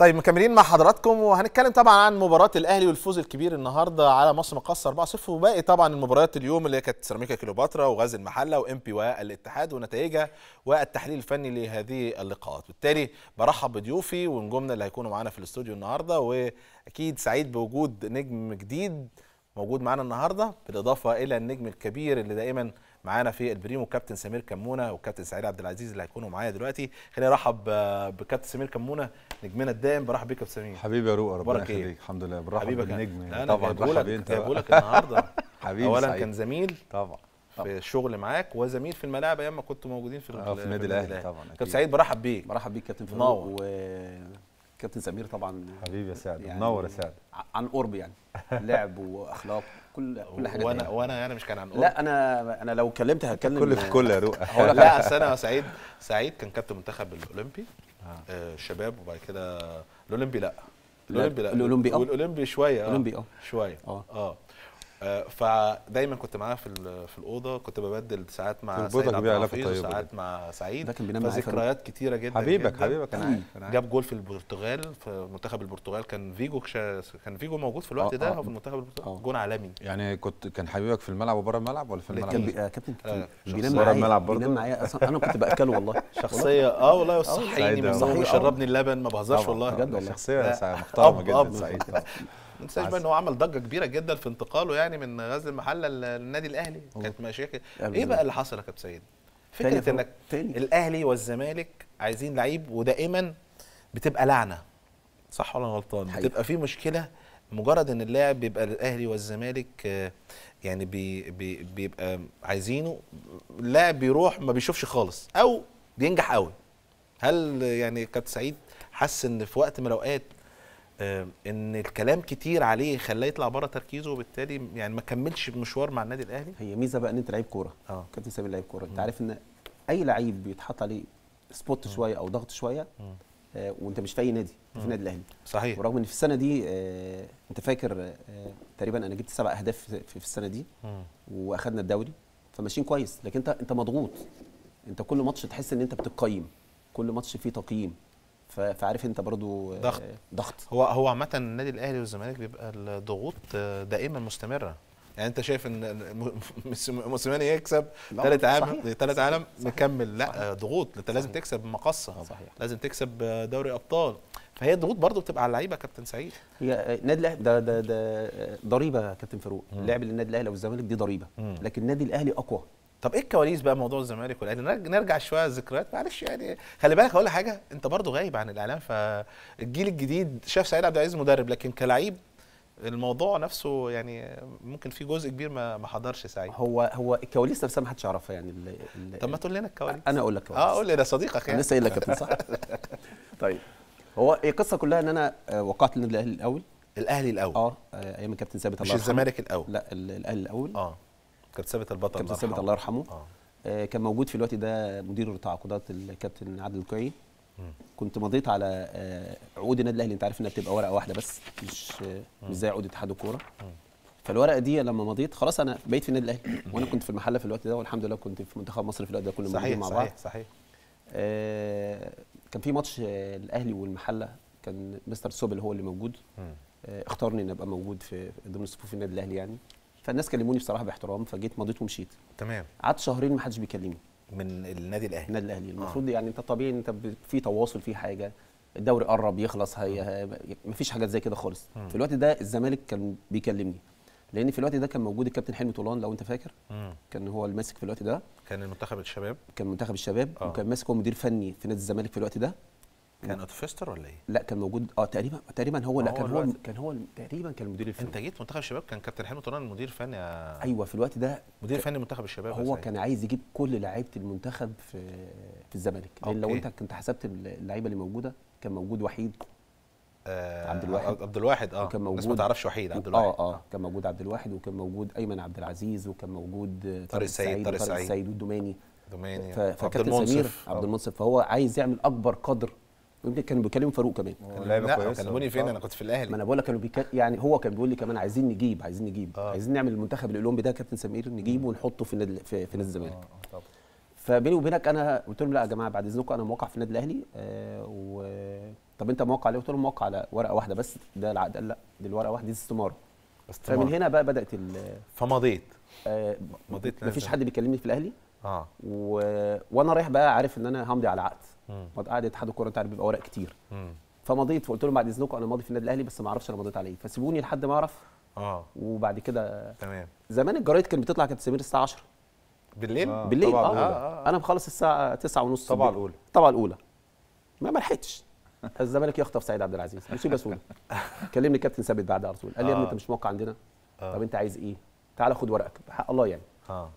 طيب مكملين مع حضراتكم وهنتكلم طبعا عن مباراه الاهلي والفوز الكبير النهارده على مصر مقص 4-0 وباقي طبعا المباريات اليوم اللي هي كانت سيراميكا كليوباترا وغاز المحله وام بي والاتحاد ونتائجها والتحليل الفني لهذه اللقاءات بالتالي برحب بضيوفي ونجومنا اللي هيكونوا معانا في الاستوديو النهارده واكيد سعيد بوجود نجم جديد موجود معانا النهارده بالاضافه الى النجم الكبير اللي دائما معانا في البريمو كابتن سمير كمونه وكابتن سعيد عبد العزيز اللي هيكونوا معايا دلوقتي خلينا نرحب آه، بكابتن سمير كمونه نجمنا الدائم برحب بيك يا سمير حبيبي يا رؤى ربنا إيه؟ يخليك الحمد لله برحب حبيبك بالنجم يعني. طبعا برحب انت لك النهارده حبيبي اولا سعيد. كان زميل طبعا في الشغل معاك وزميل في الملاعب ايام ما كنتوا موجودين في, آه، في النادي الاهلي طبعا كابتن سعيد برحب بيك برحب بيك كابتن فاروق وكابتن سمير طبعا حبيبي يا سعد يعني منور يا سعد عن قرب يعني لعب واخلاق كل كل حاجه وانا تانية. وانا يعني مش كان عن لا انا انا لو كلمت هتكلم كل في كل يا رؤى لا انا سعيد سعيد كان كابتن منتخب الاولمبي آه, آه، الشباب وبعد كده الاولمبي لا الاولمبي لا الاولمبي اه الاولمبي شويه اه الاولمبي اه شويه اه, آه. آه، فدايما كنت معاه في في الاوضه كنت ببدل ساعات مع طيب، سعيد عبد الحفيظ وساعات مع سعيد ده كان بينام ذكريات كتيره جدا حبيبك جداً حبيبك انا جاب جول في البرتغال في منتخب البرتغال كان فيجو كان فيجو موجود في الوقت آه، ده آه، في منتخب البرتغال جون عالمي يعني كنت كان حبيبك في الملعب وبره الملعب ولا في الملعب؟ كان آه كابتن بينام معايا الملعب برضه بينام معايا انا كنت باكله والله شخصيه اه والله صحيني صحيني شربني اللبن ما بهزرش والله بجد والله شخصيه محترمه جدا سعيد ما تنساش بقى ان هو عمل ضجه كبيره جدا في انتقاله يعني من غزل المحله للنادي الاهلي كانت مشاكل ايه بقى اللي حصل يا كابتن سيد؟ فكره انك تاني. الاهلي والزمالك عايزين لعيب ودائما بتبقى لعنه صح ولا غلطان؟ بتبقى في مشكله مجرد ان اللاعب بيبقى الاهلي والزمالك آه، يعني بي بي بيبقى عايزينه اللاعب بيروح ما بيشوفش خالص او بينجح قوي هل يعني كابتن سعيد حس ان في وقت من الاوقات آه، ان الكلام كتير عليه خلاه يطلع بره تركيزه وبالتالي يعني ما كملش مشوار مع النادي الاهلي هي ميزه بقى ان انت لعيب كوره اه كابتن سامي لعيب كوره انت عارف ان اي لعيب بيتحط عليه سبوت شويه او ضغط شويه آه وانت مش في اي نادي في النادي الاهلي صحيح ورغم ان في السنه دي آه انت فاكر آه تقريبا انا جبت سبع اهداف في, في السنه دي واخدنا الدوري فماشيين كويس لكن انت انت مضغوط انت كل ماتش تحس ان انت بتقيم كل ماتش فيه تقييم فعارف انت برضو ضغط ضغط هو هو عامه النادي الاهلي والزمالك بيبقى الضغوط دائما مستمره يعني انت شايف ان موسيماني يكسب ثالث عالم ثالث عالم مكمل لا ضغوط انت لازم تكسب مقصه صحيح. لازم تكسب دوري ابطال فهي الضغوط برضو بتبقى على اللعيبه كابتن سعيد هي النادي الاهلي ده ده ضريبه يا كابتن فاروق لعب النادي الاهلي والزمالك دي ضريبه لكن النادي الاهلي اقوى طب ايه الكواليس بقى موضوع الزمالك والاهلي نرجع شويه الذكريات معلش يعني خلي بالك اقول حاجه انت برضو غايب عن الاعلام فالجيل الجديد شاف سعيد عبد العزيز مدرب لكن كلعيب الموضوع نفسه يعني ممكن في جزء كبير ما ما حضرش سعيد هو هو الكواليس نفسها ما حدش يعرفها يعني ال ال طب ما تقول لنا الكواليس انا اقول لك آه، الكواليس اه قول لي ده صديقك يعني لسه قايل لك كابتن صح طيب هو القصه كلها ان انا آه، وقعت للنادي الاهلي الاول الاهلي الاول آه،, اه ايام الكابتن ثابت الله مش الزمالك الاول لا الاهلي الاول اه كابتن ثابت البطل كابتن ثابت الله يرحمه آه. آه. كان موجود في الوقت ده مدير التعاقدات الكابتن عادل القيعي كنت مضيت على آه، عقود النادي الاهلي انت عارف انها بتبقى ورقه واحده بس مش آه، مش زي عقود اتحاد الكوره فالورقه دي لما مضيت خلاص انا بقيت في النادي الاهلي وانا كنت في المحله في الوقت ده والحمد لله كنت في منتخب مصر في الوقت ده كنا موجودين مع بعض صحيح صحيح آه كان في ماتش الاهلي والمحله كان مستر سوبل هو اللي موجود آه اختارني ان ابقى موجود في ضمن صفوف النادي الاهلي يعني فالناس كلموني بصراحه باحترام فجيت مضيت ومشيت تمام قعدت شهرين ما حدش بيكلمني من النادي الاهلي النادي الاهلي آه. المفروض آه. يعني انت طبيعي انت في تواصل في حاجه الدوري قرب يخلص هي مفيش حاجات زي كده خالص في الوقت ده الزمالك كان بيكلمني لان في الوقت ده كان موجود الكابتن حلمي طولان لو انت فاكر م. كان هو الماسك في الوقت ده كان المنتخب الشباب كان منتخب الشباب آه. وكان ماسك هو مدير فني في نادي الزمالك في الوقت ده كان فيستر ولا ايه؟ لا كان موجود اه تقريبا تقريبا هو لا كان هو كان هو تقريبا كان مدير الفني انت جيت منتخب الشباب كان كابتن حلمي طنان المدير الفني يا ايوه في الوقت ده مدير فني منتخب الشباب هو كان عايز يجيب كل لعيبه المنتخب في في الزمالك لان لو انت كنت حسبت اللعيبه اللي موجوده كان موجود وحيد آه عبد الواحد عبد الواحد اه كان موجود الناس ما تعرفش وحيد عبد آه، الواحد اه اه كان موجود عبد الواحد وكان موجود ايمن عبد العزيز وكان موجود طارق السعيد طارق السعيد والدوماني دوماني آه. فكابتن سمير عبد المنصف فهو عايز يعمل اكبر قدر ويمكن كانوا بيكلموا فاروق كمان لعيبه كويس كلموني فين انا كنت في الاهلي ما انا بقول لك كانوا بيك... يعني هو كان بيقول لي كمان عايزين نجيب عايزين نجيب آه. عايزين نعمل المنتخب الاولمبي ده كابتن سمير نجيبه ونحطه في نادي في, في نادي الزمالك آه. آه، فبيني وبينك انا قلت لهم لا يا جماعه بعد اذنكم انا موقع في النادي الاهلي آه و... طب انت موقع عليه قلت لهم موقع على ورقه واحده بس ده العقد قال لا دي الورقه واحده دي استماره فمن هنا بقى بدات ال... فمضيت آه مضيت مفيش حد بيكلمني في الاهلي اه و... وانا رايح بقى عارف ان انا همضي على عقد قد قعد اتحاد الكره انت عارف بيبقى ورق كتير مم. فمضيت فقلت لهم بعد اذنكم انا ماضي في النادي الاهلي بس ما اعرفش انا مضيت على ايه فسيبوني لحد ما اعرف اه وبعد كده تمام زمان الجرايد كانت بتطلع كانت سمير الساعه 10 بالليل آه. بالليل طبعا آه. آه. آه. انا مخلص الساعه 9 ونص طبعا الاولى طبعا الاولى ما ملحقتش الزمالك يخطف سعيد عبد العزيز مصيبه سودة كلمني الكابتن ثابت بعد على طول قال لي يا ابني آه. انت مش موقع عندنا آه. طب انت عايز ايه تعالى خد ورقك بحق الله يعني آه.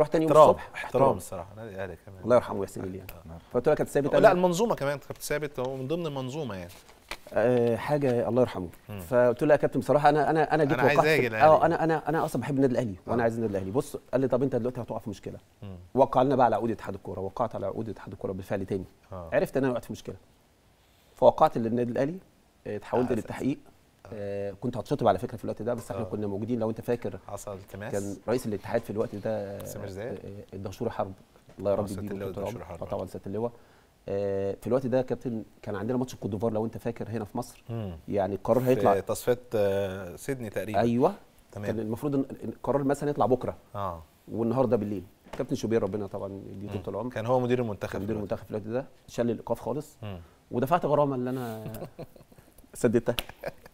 رحت تاني يوم الصبح احترام الصراحه نادي الاهلي كمان الله يرحمه ياسين اليان فقلت له كانت ثابت لا المنظومه كمان كانت ثابت هو من ضمن المنظومه يعني آه، حاجه الله يرحمه فقلت له يا كابتن بصراحه انا انا انا جيت انا عايز اجي اه انا انا انا اصلا بحب النادي الاهلي آه. وانا عايز النادي الاهلي بص قال لي طب انت دلوقتي هتقع في مشكله وقع لنا بقى على عقود اتحاد الكوره وقعت على عقود اتحاد الكوره بالفعل تاني آه. عرفت ان انا وقعت في مشكله فوقعت للنادي الاهلي اتحولت للتحقيق آه كنت هتشطب على فكره في الوقت ده بس احنا آه. كنا موجودين لو انت فاكر حصل التماس كان رئيس الاتحاد في الوقت ده آه، آه، الدهشور حرب الله يا رب يديله طبعا سياده اللواء في الوقت ده كابتن كان عندنا ماتش الكوت لو انت فاكر هنا في مصر مم. يعني القرار هيطلع في تصفيات سيدني تقريبا ايوه تمام كان المفروض القرار مثلا يطلع بكره اه والنهارده بالليل كابتن شوبير ربنا طبعا يديه طول العمر كان هو مدير المنتخب مدير المنتخب في الوقت ده شال الايقاف خالص مم. ودفعت غرامه اللي انا سددتها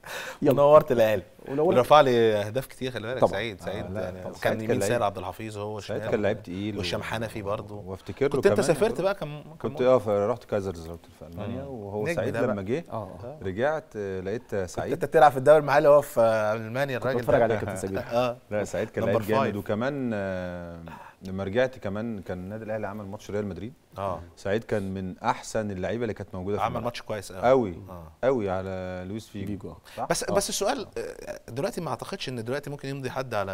ونورت العيال رفع لي اهداف كتير خلي بالك سعيد سعيد آه يعني كان يمين سير عبد الحفيظ هو سعيد كان لعيب تقيل وهشام حنفي برضه وافتكر كنت انت سافرت بقى كم كنت اه رحت زرت في المانيا آه. وهو سعيد لما جه آه. رجعت آه، لقيت سعيد انت بتلعب في الدوري المحلي وهو في المانيا الراجل بتفرج عليه كابتن سعيد اه لا سعيد كان لعيب جامد وكمان لما رجعت كمان كان النادي الاهلي عمل ماتش ريال مدريد اه سعيد كان من احسن اللعيبه اللي كانت موجوده في عمل ماتش كويس قوي قوي آه. قوي على لويس فيجو آه. بس آه. بس السؤال آه، دلوقتي ما اعتقدش ان دلوقتي ممكن يمضي حد على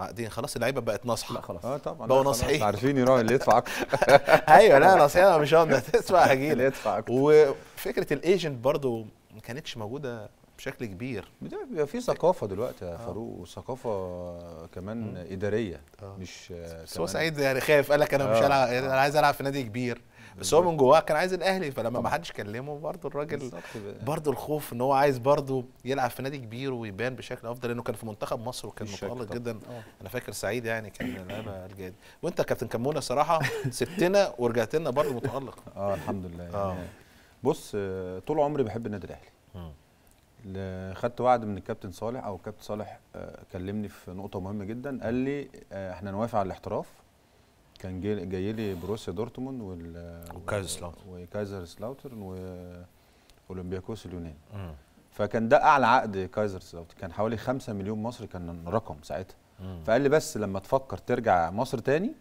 عقدين خلاص اللعيبه بقت ناصحه لا خلاص اه طبعا بقوا ناصحين عارفين يروح اللي يدفع اكتر ايوه لا نصيحه مش هقعد تدفع هجيل اللي يدفع اكتر وفكره الايجنت برضو ما كانتش موجوده بشكل كبير بيبقى في ثقافه دلوقتي يا آه. فاروق وثقافه كمان مم. اداريه آه. مش بس هو سعيد يعني خايف قال لك انا آه. مش هلعب انا آه. عايز العب في نادي كبير بس هو من جواه كان عايز الاهلي فلما ما حدش كلمه برضه الراجل برضه الخوف ان هو عايز برضه يلعب في نادي كبير ويبان بشكل افضل لانه كان في منتخب مصر وكان متالق جدا أوه. انا فاكر سعيد يعني كان لعيبه الجاد وانت كابتن كمونه صراحه سبتنا ورجعت لنا برضه متالق اه الحمد لله آه. يعني بص طول عمري بحب النادي الاهلي خدت وعد من الكابتن صالح او الكابتن صالح آه، كلمني في نقطه مهمه جدا قال لي آه، احنا نوافق على الاحتراف كان جاي, لي بروسيا دورتموند وال وكايزر سلاوتر واولمبياكوس اليونان فكان ده اعلى عقد كايزر سلاوتر كان حوالي 5 مليون مصري كان رقم ساعتها فقال لي بس لما تفكر ترجع مصر تاني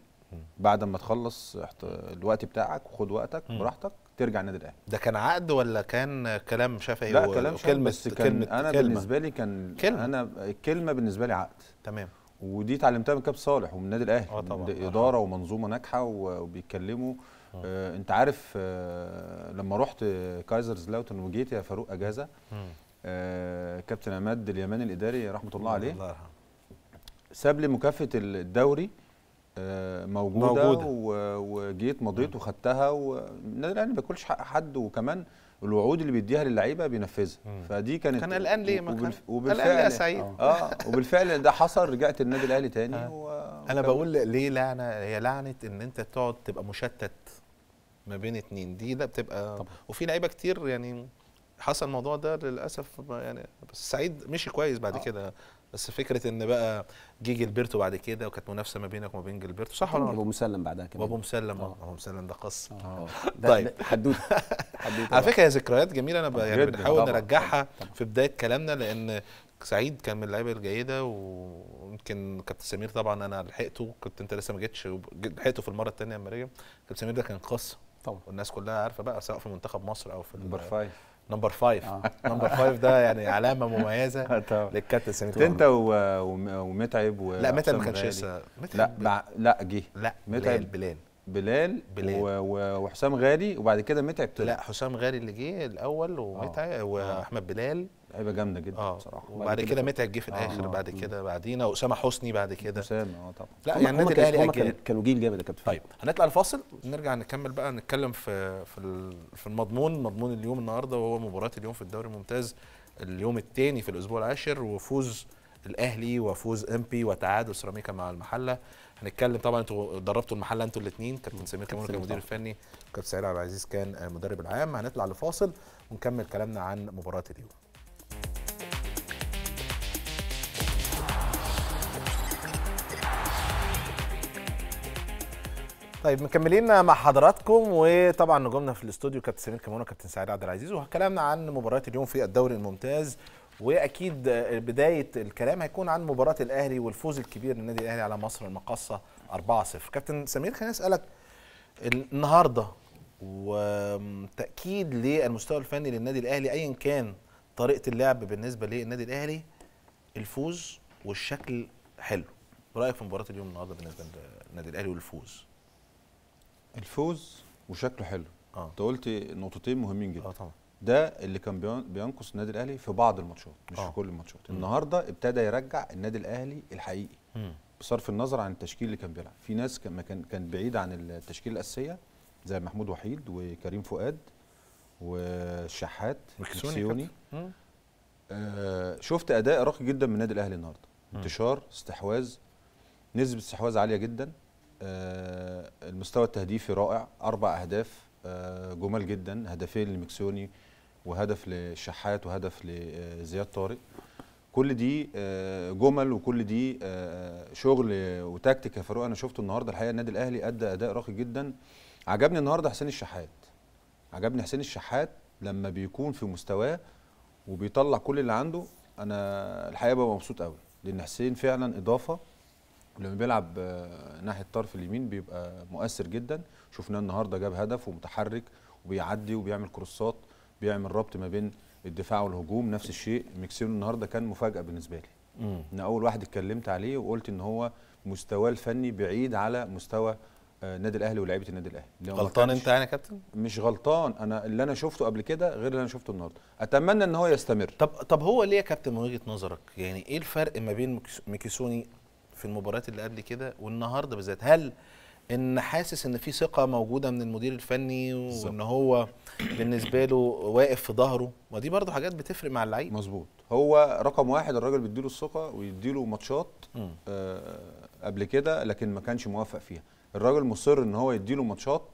بعد ما تخلص الوقت بتاعك وخد وقتك براحتك ترجع النادي الاهلي ده كان عقد ولا كان كلام شفهي إيه؟ لا كلام شفهي بس كان كلمة انا كلمة. بالنسبه لي كان كلمة. انا الكلمه بالنسبه لي عقد تمام ودي اتعلمتها من كاب صالح ومن النادي الاهلي اه طبعا اداره ومنظومه ناجحه وبيتكلموا آه. آه انت عارف آه لما رحت كايزرز لاوتن وجيت يا فاروق اجازه آه كابتن عماد اليماني الاداري رحمه الله عليه الله يرحمه ساب لي مكافاه الدوري موجوده, موجودة. وجيت مضيت نعم. وخدتها والنادي الاهلي ما بياكلش حق حد وكمان الوعود اللي بيديها للعيبه بينفذها فدي كانت كان قلقان ليه ما وبالف... وبالفعل قلقان يا سعيد آه. اه وبالفعل ده حصل رجعت النادي الاهلي تاني آه. و... انا بقول ليه لعنه هي لعنه ان انت تقعد تبقى مشتت ما بين اتنين دي ده بتبقى طبعا. وفي لعيبه كتير يعني حصل الموضوع ده للاسف يعني بس سعيد مشي كويس بعد آه. كده بس فكره ان بقى جه جلبرتو بعد كده وكانت منافسه ما بينك وما بين جلبرتو صح ولا ابو مسلم بعدها كمان وابو مسلم اه ابو مسلم ده قصه آه. آه. طيب حدوته على فكره هي ذكريات جميله انا يعني بنحاول نرجعها في بدايه كلامنا لان سعيد كان من اللعيبه الجيده ويمكن كابتن سمير طبعا انا لحقته كنت انت لسه ما جيتش لحقته في المره الثانيه لما رجع كابتن سمير ده كان قصه طبعا والناس كلها عارفه بقى سواء في منتخب مصر او في نمبر نمبر فايف آه. نمبر فايف ده يعني علامه مميزه للكابتن سمير كنت انت ومتعب و... لا متعب ما كانش لسه لا ب... لا جه لا متعب بلال بلال بلال و... وحسام غالي وبعد كده متعب طلع لا حسام غالي اللي جه الاول ومتعب آه. واحمد بلال لعيبه جامده جدا آه. بصراحه وبعد كده متعب جه في آه، الاخر آه. بعد آه. كده بعدينا اسامه حسني بعد كده اسامه اه طبعا لا يعني النادي الاهلي كانوا جيل جامد يا كابتن طيب هنطلع الفاصل نرجع نكمل بقى نتكلم في في في المضمون مضمون اليوم النهارده وهو مباراه اليوم في الدوري الممتاز اليوم الثاني في الاسبوع العاشر وفوز الاهلي وفوز امبي وتعادل سيراميكا مع المحله هنتكلم طبعا انتوا دربتوا المحله انتوا الاثنين كابتن سمير كان المدير الفني كابتن سعيد عبد العزيز كان المدرب العام هنطلع لفاصل ونكمل كلامنا عن مباراه اليوم طيب مكملين مع حضراتكم وطبعا نجومنا في الاستوديو كابتن سمير كمونه وكابتن سعيد عبد العزيز وكلامنا عن مباريات اليوم في الدوري الممتاز واكيد بدايه الكلام هيكون عن مباراه الاهلي والفوز الكبير للنادي الاهلي على مصر المقاصه 4-0 كابتن سمير خليني اسالك النهارده وتاكيد للمستوى الفني للنادي الاهلي ايا كان طريقه اللعب بالنسبه للنادي الاهلي الفوز والشكل حلو رايك في مباراه اليوم النهارده بالنسبه للنادي الاهلي والفوز الفوز وشكله حلو اه انت قلت نقطتين مهمين جدا اه طبعا ده اللي كان بينقص النادي الاهلي في بعض الماتشات مش آه. في كل الماتشات النهارده ابتدى يرجع النادي الاهلي الحقيقي م. بصرف النظر عن التشكيل اللي كان بيلعب في ناس كان كان كان بعيد عن التشكيل الاساسيه زي محمود وحيد وكريم فؤاد والشحات وكسيوني آه شفت اداء راقي جدا من النادي الاهلي النهارده انتشار استحواذ نسبه استحواذ عاليه جدا آه، المستوى التهديفي رائع اربع اهداف آه، جمال جدا هدفين لمكسوني وهدف للشحات وهدف لزياد طارق كل دي آه، جمل وكل دي شغل وتكتيك يا فاروق انا شفته النهارده الحقيقه النادي الاهلي ادى اداء راقي جدا عجبني النهارده حسين الشحات عجبني حسين الشحات لما بيكون في مستواه وبيطلع كل اللي عنده انا الحقيقه ببقى مبسوط قوي لان حسين فعلا اضافه ولما بيلعب آه، ناحيه الطرف اليمين بيبقى مؤثر جدا شفناه النهارده جاب هدف ومتحرك وبيعدي وبيعمل كروسات بيعمل ربط ما بين الدفاع والهجوم نفس الشيء ميكسيلو النهارده كان مفاجاه بالنسبه لي انا اول واحد اتكلمت عليه وقلت ان هو مستواه الفني بعيد على مستوى النادي آه، الاهلي ولاعيبه النادي الاهلي غلطان انت يعني يا كابتن مش غلطان انا اللي انا شفته قبل كده غير اللي انا شفته النهارده اتمنى ان هو يستمر طب طب هو ليه يا كابتن من وجهه نظرك يعني ايه الفرق ما بين ميكيسوني في المباريات اللي قبل كده والنهارده بالذات هل ان حاسس ان في ثقه موجوده من المدير الفني وان هو بالنسبه له واقف في ظهره ما دي برضه حاجات بتفرق مع اللعيب مظبوط هو رقم واحد الراجل بيديله الثقه ويديله ماتشات آه قبل كده لكن ما كانش موافق فيها الراجل مصر ان هو يديله ماتشات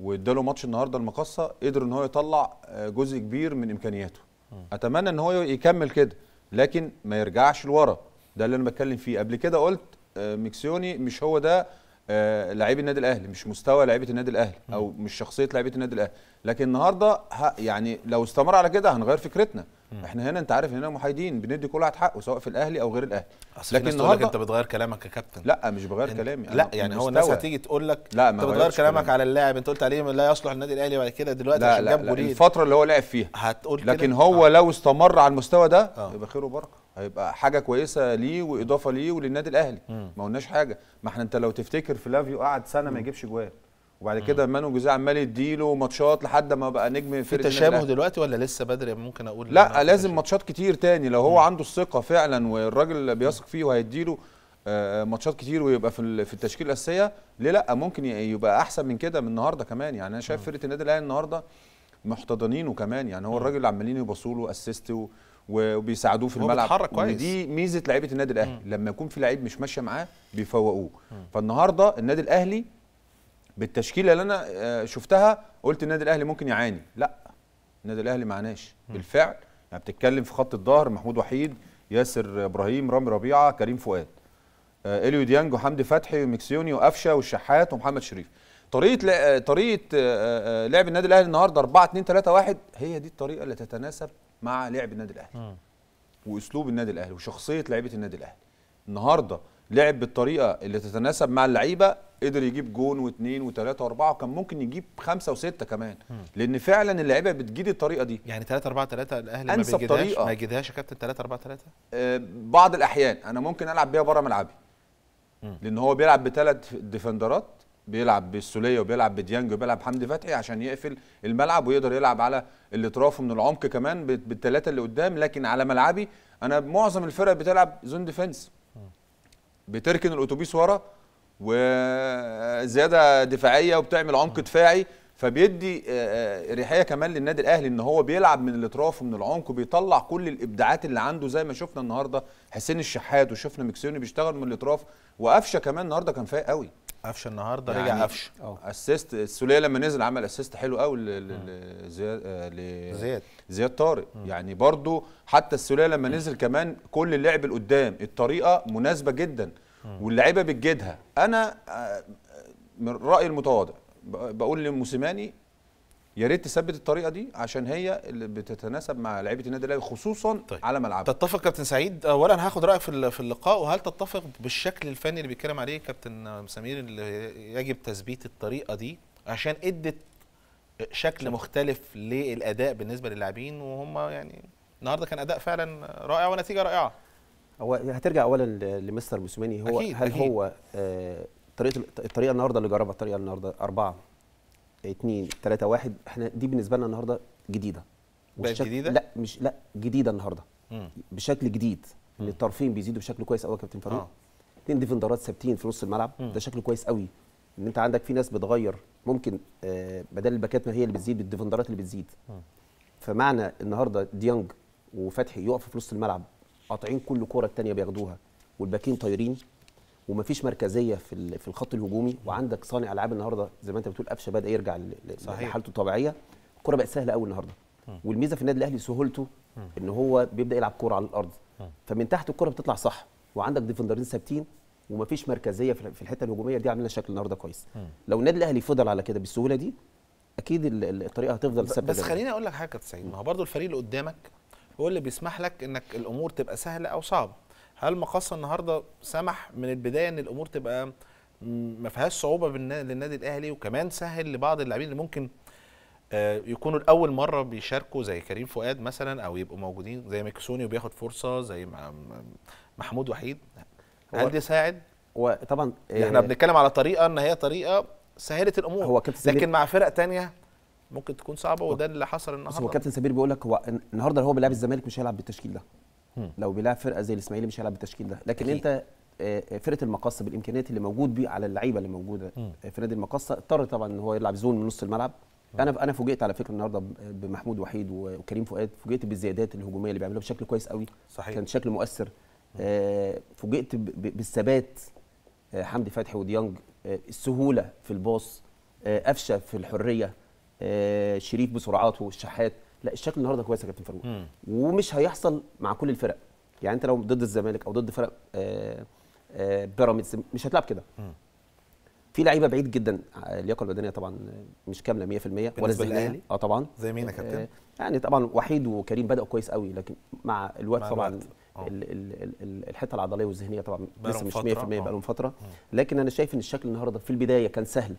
واداله ماتش النهارده المقصه قدر ان هو يطلع آه، جزء كبير من امكانياته م. اتمنى ان هو يكمل كده لكن ما يرجعش لورا ده اللي انا بتكلم فيه قبل كده قلت آه، ميكسيوني مش هو ده آه، لعيب النادي الاهلي مش مستوى لعيبه النادي الاهلي او مش شخصيه لعيبه النادي الاهلي لكن النهارده يعني لو استمر على كده هنغير فكرتنا احنا هنا انت عارف هنا محايدين بندي كل واحد حقه سواء في الاهلي او غير الاهلي لكن النهارده انت بتغير كلامك يا كابتن لا مش بغير كلامي لا يعني هو الناس هتيجي تقول لك لا انت بتغير كلامك كلام. على اللاعب انت قلت عليه لا يصلح النادي الاهلي بعد كده دلوقتي لا عشان لا جاب الفتره اللي هو لعب فيها هتقول لكن كده؟ هو آه. لو استمر على المستوى ده آه. يبقى خير وبركه هيبقى حاجه كويسه ليه واضافه ليه وللنادي الاهلي ما قلناش حاجه ما احنا انت لو تفتكر فلافيو قعد سنه ما يجيبش جوال وبعد كده مانو جوزيه عمال يديله ماتشات لحد ما بقى نجم في تشابه دلوقتي ولا لسه بدري ممكن اقول لا لازم ماتشات كتير تاني لو هو مم. عنده الثقه فعلا والراجل بيثق فيه وهيديله آه، آه، ماتشات كتير ويبقى في في التشكيله الاساسيه ليه لا ممكن يبقى احسن من كده من النهارده كمان يعني انا شايف فرقه النادي الاهلي النهارده محتضنينه كمان يعني هو الراجل عمالين يبصوا له اسيست وبيساعدوه في الملعب كويس. ودي ميزه لعيبه النادي الاهلي لما يكون في لعيب مش ماشيه معاه بيفوقوه فالنهارده النادي الاهلي بالتشكيله اللي انا آه، شفتها قلت النادي الاهلي ممكن يعاني لا النادي الاهلي معناش بالفعل يعني بتتكلم في خط الظهر محمود وحيد ياسر ابراهيم رامي ربيعه كريم فؤاد آه، اليو ديانج وحمدي فتحي وميكسيوني وقفشه والشحات ومحمد شريف طريقه طريقه آه، لعب النادي الاهلي النهارده 4 2 3 1 هي دي الطريقه اللي تتناسب مع لعب النادي الاهلي واسلوب النادي الاهلي وشخصيه لعيبه النادي الاهلي النهارده لعب بالطريقه اللي تتناسب مع اللعيبه قدر يجيب جون واثنين وثلاثه واربعه وكان ممكن يجيب خمسه وسته كمان م. لان فعلا اللعيبه بتجيد الطريقه دي يعني ثلاثه اربعه ثلاثه الاهلي ما بيجيدهاش ما يجيدهاش يا كابتن ثلاثه اربعه ثلاثه؟ آه، بعض الاحيان انا ممكن العب بيها بره ملعبي لان هو بيلعب بثلاث ديفندرات بيلعب بالسوليه وبيلعب بديانج وبيلعب حمدي فتحي عشان يقفل الملعب ويقدر يلعب على الاطراف من العمق كمان بالثلاثه اللي قدام لكن على ملعبي انا معظم الفرق بتلعب زون ديفنس بتركن الاتوبيس ورا وزياده دفاعيه وبتعمل عمق دفاعي فبيدي آه، آه، اريحيه كمان للنادي الاهلي ان هو بيلعب من الاطراف ومن العمق وبيطلع كل الابداعات اللي عنده زي ما شفنا النهارده حسين الشحات وشفنا مكسيوني بيشتغل من الاطراف وقفشه كمان النهارده كان فايق قوي قفش النهارده يعني رجع قفش اسيست السوليه لما نزل عمل اسيست حلو قوي لزياد آه، زياد طارق يعني برده حتى السوليه لما نزل كمان كل اللعب لقدام الطريقه مناسبه جدا واللعيبه بتجيدها انا آه، من رايي المتواضع بقول لموسيماني يا ريت تثبت الطريقه دي عشان هي اللي بتتناسب مع لعيبه النادي الاهلي خصوصا طيب. على ملعبه تتفق كابتن سعيد اولا آه، هاخد رايك في في اللقاء وهل تتفق بالشكل الفني اللي بيتكلم عليه كابتن سمير اللي يجب تثبيت الطريقه دي عشان ادت شكل مختلف للاداء بالنسبه للاعبين وهم يعني النهارده كان اداء فعلا رائع ونتيجه رائعه هو هترجع اولا لمستر موسيماني هو أكيد هل أكيد. هو آه طريقه الطريقه النهارده اللي جربها الطريقه النهارده اربعه 2 3 1 احنا دي بالنسبه لنا النهارده جديده بقت جديده؟ لا مش لا جديده النهارده مم. بشكل جديد ان الطرفين بيزيدوا بشكل كويس قوي يا كابتن فاروق آه. اثنين ديفندرات ثابتين في نص الملعب مم. ده شكله كويس قوي ان انت عندك في ناس بتغير ممكن آه بدل الباكات ما هي اللي بتزيد بالديفندرات اللي بتزيد مم. فمعنى النهارده ديانج وفتحي يقفوا في نص الملعب قاطعين كل كوره الثانيه بياخدوها والباكين طايرين ومفيش مركزيه في في الخط الهجومي وعندك صانع العاب النهارده زي ما انت بتقول قفشه بدا يرجع لحالته الطبيعيه الكره بقت سهله قوي النهارده والميزه في النادي الاهلي سهولته ان هو بيبدا يلعب كوره على الارض فمن تحت الكره بتطلع صح وعندك ديفندرين ثابتين ومفيش مركزيه في الحته الهجوميه دي عامله شكل النهارده كويس لو النادي الاهلي فضل على كده بالسهوله دي اكيد الطريقه هتفضل ثابته بس خليني اقول لك حاجه يا سعيد ما هو برضه الفريق اللي قدامك هو اللي بيسمح لك انك الامور تبقى سهله او صعبه هل مقص النهارده سمح من البدايه ان الامور تبقى ما فيهاش صعوبه للنادي الاهلي وكمان سهل لبعض اللاعبين اللي ممكن آه، يكونوا لاول مره بيشاركوا زي كريم فؤاد مثلا او يبقوا موجودين زي ميكسوني وبياخد فرصه زي محمود وحيد هل ده ساعد؟ هو طبعا آه، احنا بنتكلم على طريقه ان هي طريقه سهلت الامور هو كابتن لكن مع فرق تانية ممكن تكون صعبه وده اللي حصل النهارده هو كابتن سمير بيقول لك هو النهارده هو بيلعب الزمالك مش هيلعب بالتشكيل ده لو بيلعب فرقه زي الاسماعيلي مش هيلعب بالتشكيل ده لكن أكيد. انت آه، آه، فرقه المقصه بالامكانيات اللي موجود بيه على اللعيبه اللي موجوده آه، في نادي المقصه اضطر طبعا ان هو يلعب زون من نص الملعب انا انا فوجئت على فكره النهارده بمحمود وحيد وكريم فؤاد فوجئت بالزيادات الهجوميه اللي بيعملوها بشكل كويس قوي صحيح كان شكل مؤثر فوجئت بالثبات حمدي فتحي وديانج السهوله في الباص قفشه في الحريه شريف بسرعاته الشحات لا الشكل النهارده كويس يا كابتن فاروق ومش هيحصل مع كل الفرق يعني انت لو ضد الزمالك او ضد فرق آه، آه، بيراميدز مش هتلعب كده في لعيبه بعيد جدا اللياقه البدنيه طبعا مش كامله 100% ولا الذهنيه اه طبعا زي مين يا آه، كابتن؟ يعني طبعا وحيد وكريم بداوا كويس قوي لكن مع الوقت مع طبعا الحته العضليه والذهنيه طبعا لسه مش 100% بقى لهم فتره لكن انا شايف ان الشكل النهارده في البدايه كان سهل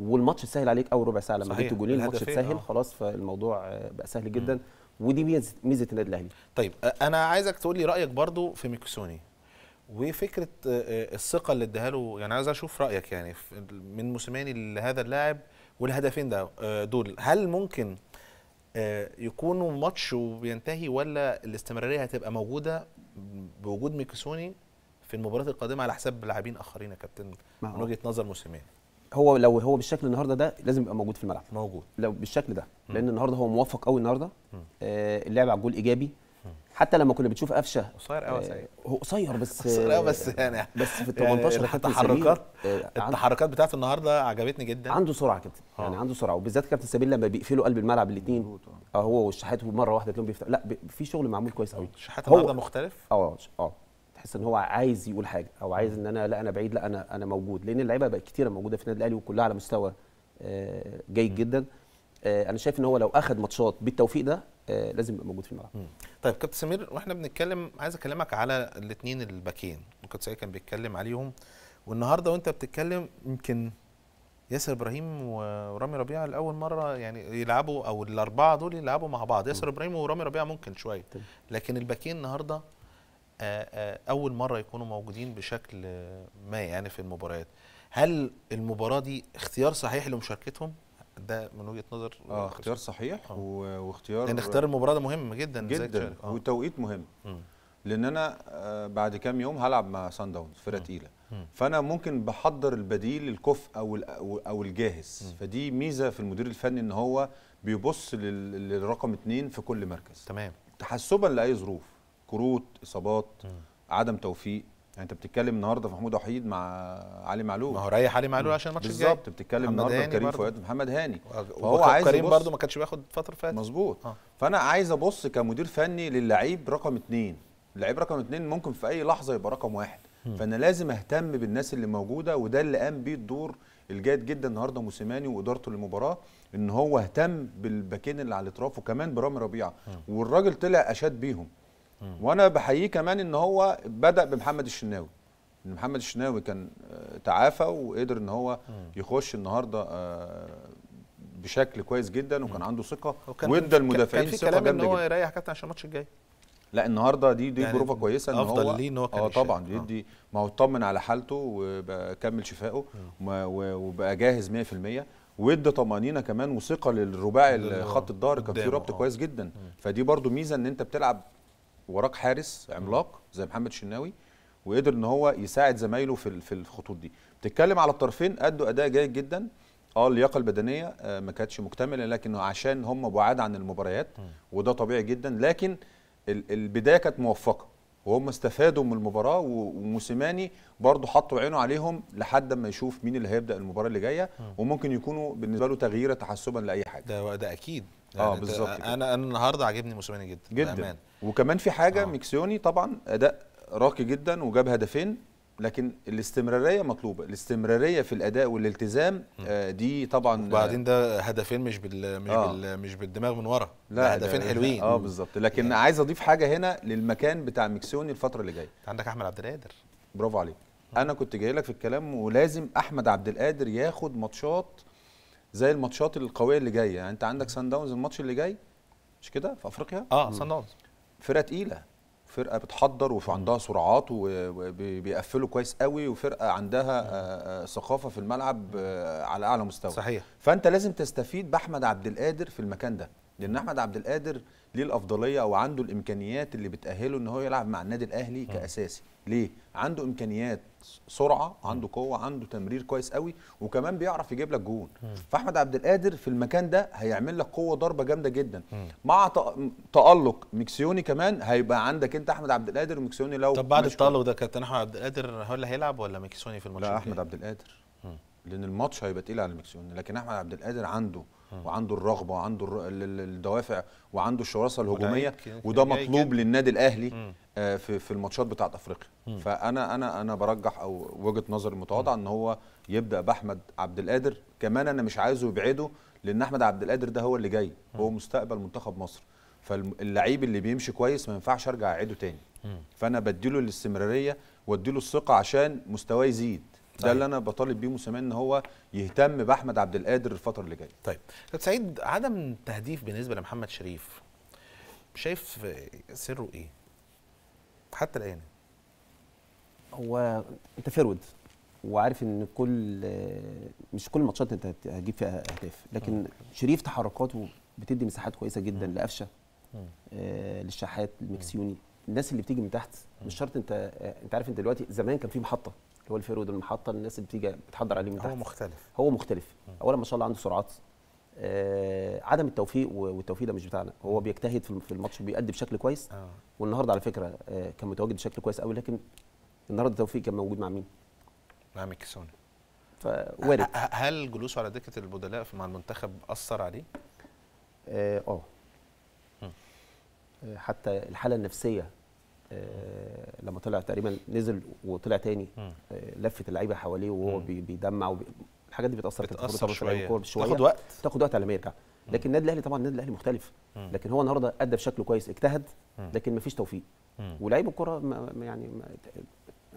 والماتش اتسهل عليك اول ربع ساعه لما جبت جولين الماتش أوه. إيه؟ آه. خلاص فالموضوع بقى سهل جدا م. ودي ميزه ميزه النادي الاهلي طيب انا عايزك تقول لي رايك برضو في ميكسوني وفكره آه، آه، الثقه اللي اداها له يعني عايز اشوف رايك يعني من موسيماني لهذا اللاعب والهدفين ده دول هل ممكن يكونوا ماتش وبينتهي ولا الاستمراريه هتبقى موجوده بوجود ميكسوني في المباريات القادمه على حساب لاعبين اخرين يا كابتن من وجهه نظر موسيماني هو لو هو بالشكل النهارده ده لازم يبقى موجود في الملعب موجود لو بالشكل ده م. لان النهارده هو موفق قوي النهارده آه اللعب على الجول ايجابي حتى لما كنا بنشوف قفشه قصير قوي آه، هو قصير بس قصير قوي بس يعني آه، بس في ال 18 يعني التحركات آه، التحركات بتاعته النهارده عجبتني جدا عنده سرعه كده يعني عنده سرعه وبالذات كابتن سبيل لما بيقفلوا قلب الملعب الاثنين اه هو والشحات مره واحده تلاقيهم بيفتح لا في شغل معمول كويس قوي الشحات النهارده مختلف اه اه تحس ان هو عايز يقول حاجه او عايز ان انا لا انا بعيد لا انا انا موجود لان اللعيبه بقت كتيره موجوده في النادي الاهلي وكلها على مستوى آه، جيد جدا آه، انا شايف ان هو لو اخذ ماتشات بالتوفيق ده آه، لازم يبقى موجود في الملعب طيب كابتن سمير واحنا بنتكلم عايز اكلمك على الاثنين الباكين كنت سعيد كان بيتكلم عليهم والنهارده وانت بتتكلم يمكن ياسر ابراهيم ورامي ربيعه لاول مره يعني يلعبوا او الاربعه دول يلعبوا مع بعض ياسر ابراهيم ورامي ربيعه ممكن شويه لكن الباكين النهارده آه، آه، اول مره يكونوا موجودين بشكل ما يعني في المباريات هل المباراه دي اختيار صحيح لمشاركتهم ده من وجهه نظر اه اختيار صحيح آه. واختيار لان اختيار المباراه ده مهم جدا جدا آه. وتوقيت مهم م. لان انا آه، بعد كام يوم هلعب مع سان داونز فرقه تقيله فانا ممكن بحضر البديل الكفء او او الجاهز م. فدي ميزه في المدير الفني ان هو بيبص للرقم اتنين في كل مركز تمام تحسبا لاي ظروف كروت اصابات م. عدم توفيق يعني انت بتتكلم النهارده في محمود وحيد مع علي معلول ما هو ريح علي معلول عشان الماتش الجاي بالظبط بتتكلم النهارده كريم فؤاد محمد هاني وهو عايز كريم برضه ما كانش بياخد الفتره اللي فاتت مظبوط آه. فانا عايز ابص كمدير فني للعيب رقم اثنين اللعيب رقم اثنين ممكن في اي لحظه يبقى رقم واحد م. فانا لازم اهتم بالناس اللي موجوده وده اللي قام بيه الدور الجيد جدا النهارده موسيماني وادارته للمباراه ان هو اهتم بالباكين اللي على الاطراف وكمان برامي ربيعه والراجل طلع اشاد بيهم وانا بحييه كمان ان هو بدا بمحمد الشناوي ان محمد الشناوي كان آه، تعافى وقدر ان هو يخش النهارده آه، بشكل كويس جدا وكان عنده ثقه وادى المدافعين ثقه جامده كان في كلام ان هو يريح كابتن عشان الماتش الجاي لا النهارده دي دي يعني بروفه كويسه ان هو افضل ليه ان هو كان اه طبعا بيدي آه. ما هو اطمن على حالته وكمل شفائه وبقى جاهز 100% وادى طمانينه كمان وثقه للرباعي خط الضهر كان في ربط كويس جدا فدي برده ميزه ان انت بتلعب وراك حارس عملاق زي محمد شناوي وقدر ان هو يساعد زمايله في في الخطوط دي بتتكلم على الطرفين ادوا اداء جيد جدا اه اللياقه البدنيه آه، ما كانتش مكتمله لكن عشان هم بعاد عن المباريات وده طبيعي جدا لكن البدايه كانت موفقه وهم استفادوا من المباراه وموسيماني برضه حطوا عينه عليهم لحد ما يشوف مين اللي هيبدا المباراه اللي جايه وممكن يكونوا بالنسبه له تغييره تحسبا لاي حاجه ده ده اكيد آه، يعني اه بالظبط انا انا النهارده عاجبني موسيماني جدا جدا بأمان. وكمان في حاجه آه. ميكسيوني طبعا اداء راقي جدا وجاب هدفين لكن الاستمراريه مطلوبه الاستمراريه في الاداء والالتزام آه دي طبعا وبعدين ده هدفين مش بال مش, آه. بال مش بالدماغ من ورا لا هدفين حلوين اه بالظبط لكن يعني. عايز اضيف حاجه هنا للمكان بتاع ميكسيوني الفتره اللي جايه عندك احمد عبد القادر برافو عليك انا كنت جاي لك في الكلام ولازم احمد عبد القادر ياخد ماتشات زي الماتشات القويه اللي جايه يعني انت عندك سان داونز الماتش اللي جاي مش كده في افريقيا اه سان داونز فرقه تقيله فرقه بتحضر وعندها سرعات وبيقفلوا كويس قوي وفرقه عندها آه، آه، ثقافه في الملعب آه، على اعلى مستوى صحيح فانت لازم تستفيد باحمد عبد القادر في المكان ده لان احمد عبد القادر ليه الافضليه او عنده الامكانيات اللي بتاهله ان هو يلعب مع النادي الاهلي كاساسي ليه عنده امكانيات سرعه عنده قوه عنده تمرير كويس قوي وكمان بيعرف يجيب لك جون فاحمد عبد القادر في المكان ده هيعمل لك قوه ضربه جامده جدا مع تالق ميكسيوني كمان هيبقى عندك انت احمد عبد القادر وميكسيوني لو طب بعد التالق ده كابتن احمد عبد القادر هو اللي هيلعب ولا ميكسيوني في الماتش لا احمد عبد القادر لان الماتش هيبقى تقيل على مكسيوني لكن احمد عبد القادر عنده آه. وعنده الرغبه وعنده الدوافع وعنده الشراسه الهجوميه وده مطلوب للنادي الاهلي آه، في في الماتشات بتاعه افريقيا فانا انا انا برجح او وجهه نظري المتواضعه ان هو يبدا باحمد عبد القادر كمان انا مش عايزه يبعده لان احمد عبد القادر ده هو اللي جاي هو مستقبل منتخب مصر فاللعيب اللي بيمشي كويس ما ينفعش ارجع اعيده تاني فانا بديله الاستمراريه وادي له الثقه عشان مستواه يزيد ده طيب. اللي انا بطالب بيه موسيماني ان هو يهتم باحمد عبد القادر الفتره اللي جايه طيب كابتن سعيد عدم تهديف بالنسبه لمحمد شريف شايف سره ايه حتى الان هو انت فرود وعارف ان كل مش كل الماتشات انت هتجيب فيها اهداف لكن مم. شريف تحركاته بتدي مساحات كويسه جدا لقفشه آه للشحات المكسيوني الناس اللي بتيجي من تحت مش شرط انت آه، انت عارف انت دلوقتي زمان كان في محطه هو الفيرود المحطه الناس اللي بتيجي بتحضر عليه من تحت هو مختلف هو مختلف اولا ما شاء الله عنده سرعات آه عدم التوفيق والتوفيق ده مش بتاعنا هو بيجتهد في الماتش وبيأدي بشكل كويس آه. والنهارده على فكره آه كان متواجد بشكل كويس قوي لكن النهارده توفيق كان موجود مع مين؟ مع ميكسوني فوارد هل جلوسه على دكه البدلاء مع المنتخب اثر عليه؟ اه, آه. آه، حتى الحاله النفسيه آه، لما طلع تقريبا نزل وطلع تاني آه، لفت اللعيبه حواليه وهو بيدمع الحاجات دي بتاثر بتاثر شويه شويه تاخد وقت تاخد وقت على ما آه. يرجع لكن النادي الاهلي طبعا النادي الاهلي مختلف لكن هو النهارده ادى بشكل كويس اجتهد لكن مفيش توفيق ولاعيب الكره يعني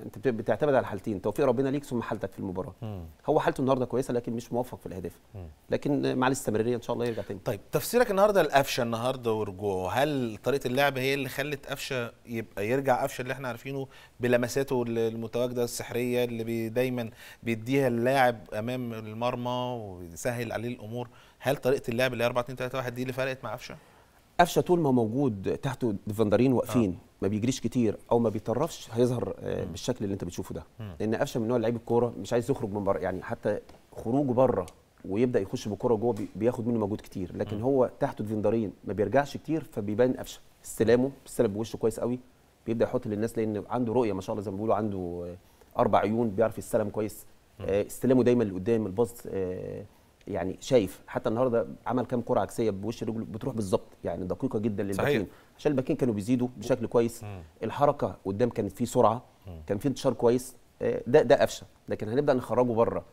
انت بتعتمد على حالتين توفيق ربنا ليك ثم حالتك في المباراه مم. هو حالته النهارده كويسه لكن مش موفق في الاهداف مم. لكن مع الاستمراريه ان شاء الله يرجع تاني طيب تفسيرك النهارده لقفشه النهارده ورجوعه هل طريقه اللعب هي اللي خلت قفشه يبقى يرجع قفشه اللي احنا عارفينه بلمساته المتواجده السحريه اللي بي دايما بيديها اللاعب امام المرمى ويسهل عليه الامور هل طريقه اللعب اللي 4 2 3 1 دي اللي فرقت مع قفشه قفشه طول ما موجود تحته ديفندرين واقفين آه. ما بيجريش كتير او ما بيطرفش هيظهر آه، بالشكل اللي انت بتشوفه ده لان قفشه من نوع لعيب الكوره مش عايز يخرج من بره يعني حتى خروجه بره ويبدا يخش بالكوره جوه بياخد منه مجهود كتير لكن هو تحته ديفندرين ما بيرجعش كتير فبيبان قفشه استلامه استلم بوشه كويس قوي بيبدا يحط للناس لان عنده رؤيه ما شاء الله زي ما بيقولوا عنده آه، اربع عيون بيعرف يستلم كويس آه، استلامه دايما لقدام الباص يعني شايف حتى النهارده عمل كام كره عكسيه بوش رجله بتروح بالظبط يعني دقيقه جدا للباكين عشان الباكين كانوا بيزيدوا بشكل كويس مم. الحركه قدام كان في سرعه مم. كان في انتشار كويس آه، ده ده قفشه لكن هنبدا نخرجه بره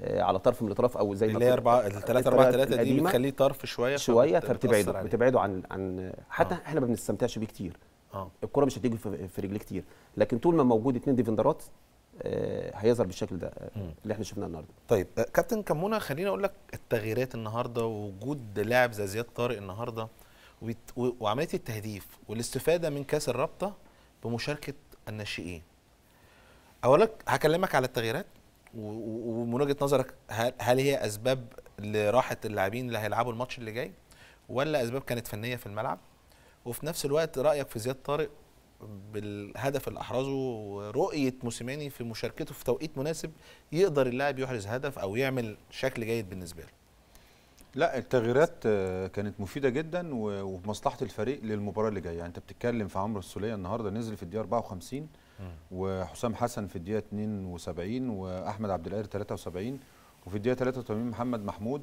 آه، على طرف من الاطراف او زي اللي هي 4 3 4 3 دي بتخليه طرف شويه شويه فبتبعده بتبعده عن عن حتى آه. احنا ما بنستمتعش بيه كتير آه. الكره مش هتيجي في رجليه كتير لكن طول ما موجود اثنين ديفندرات آه، هيظهر بالشكل ده آه، اللي احنا شفناه النهارده طيب آه، كابتن كمونه خليني اقول لك التغييرات النهارده ووجود لاعب زي زياد طارق النهارده وعمليه التهديف والاستفاده من كاس الرابطه بمشاركه الناشئين اولا هكلمك على التغييرات ومن وجهه نظرك هل هي اسباب لراحه اللاعبين اللي هيلعبوا الماتش اللي جاي ولا اسباب كانت فنيه في الملعب وفي نفس الوقت رايك في زياد طارق بالهدف اللي احرزه ورؤيه موسيماني في مشاركته في توقيت مناسب يقدر اللاعب يحرز هدف او يعمل شكل جيد بالنسبه له لا التغييرات آه، كانت مفيده جدا وفي مصلحه الفريق للمباراه اللي جايه يعني انت بتتكلم في عمرو السوليه النهارده نزل في الدقيقه 54 وحسام حسن في الدقيقه 72 واحمد عبد القادر 73 وفي الدقيقه 83 محمد محمود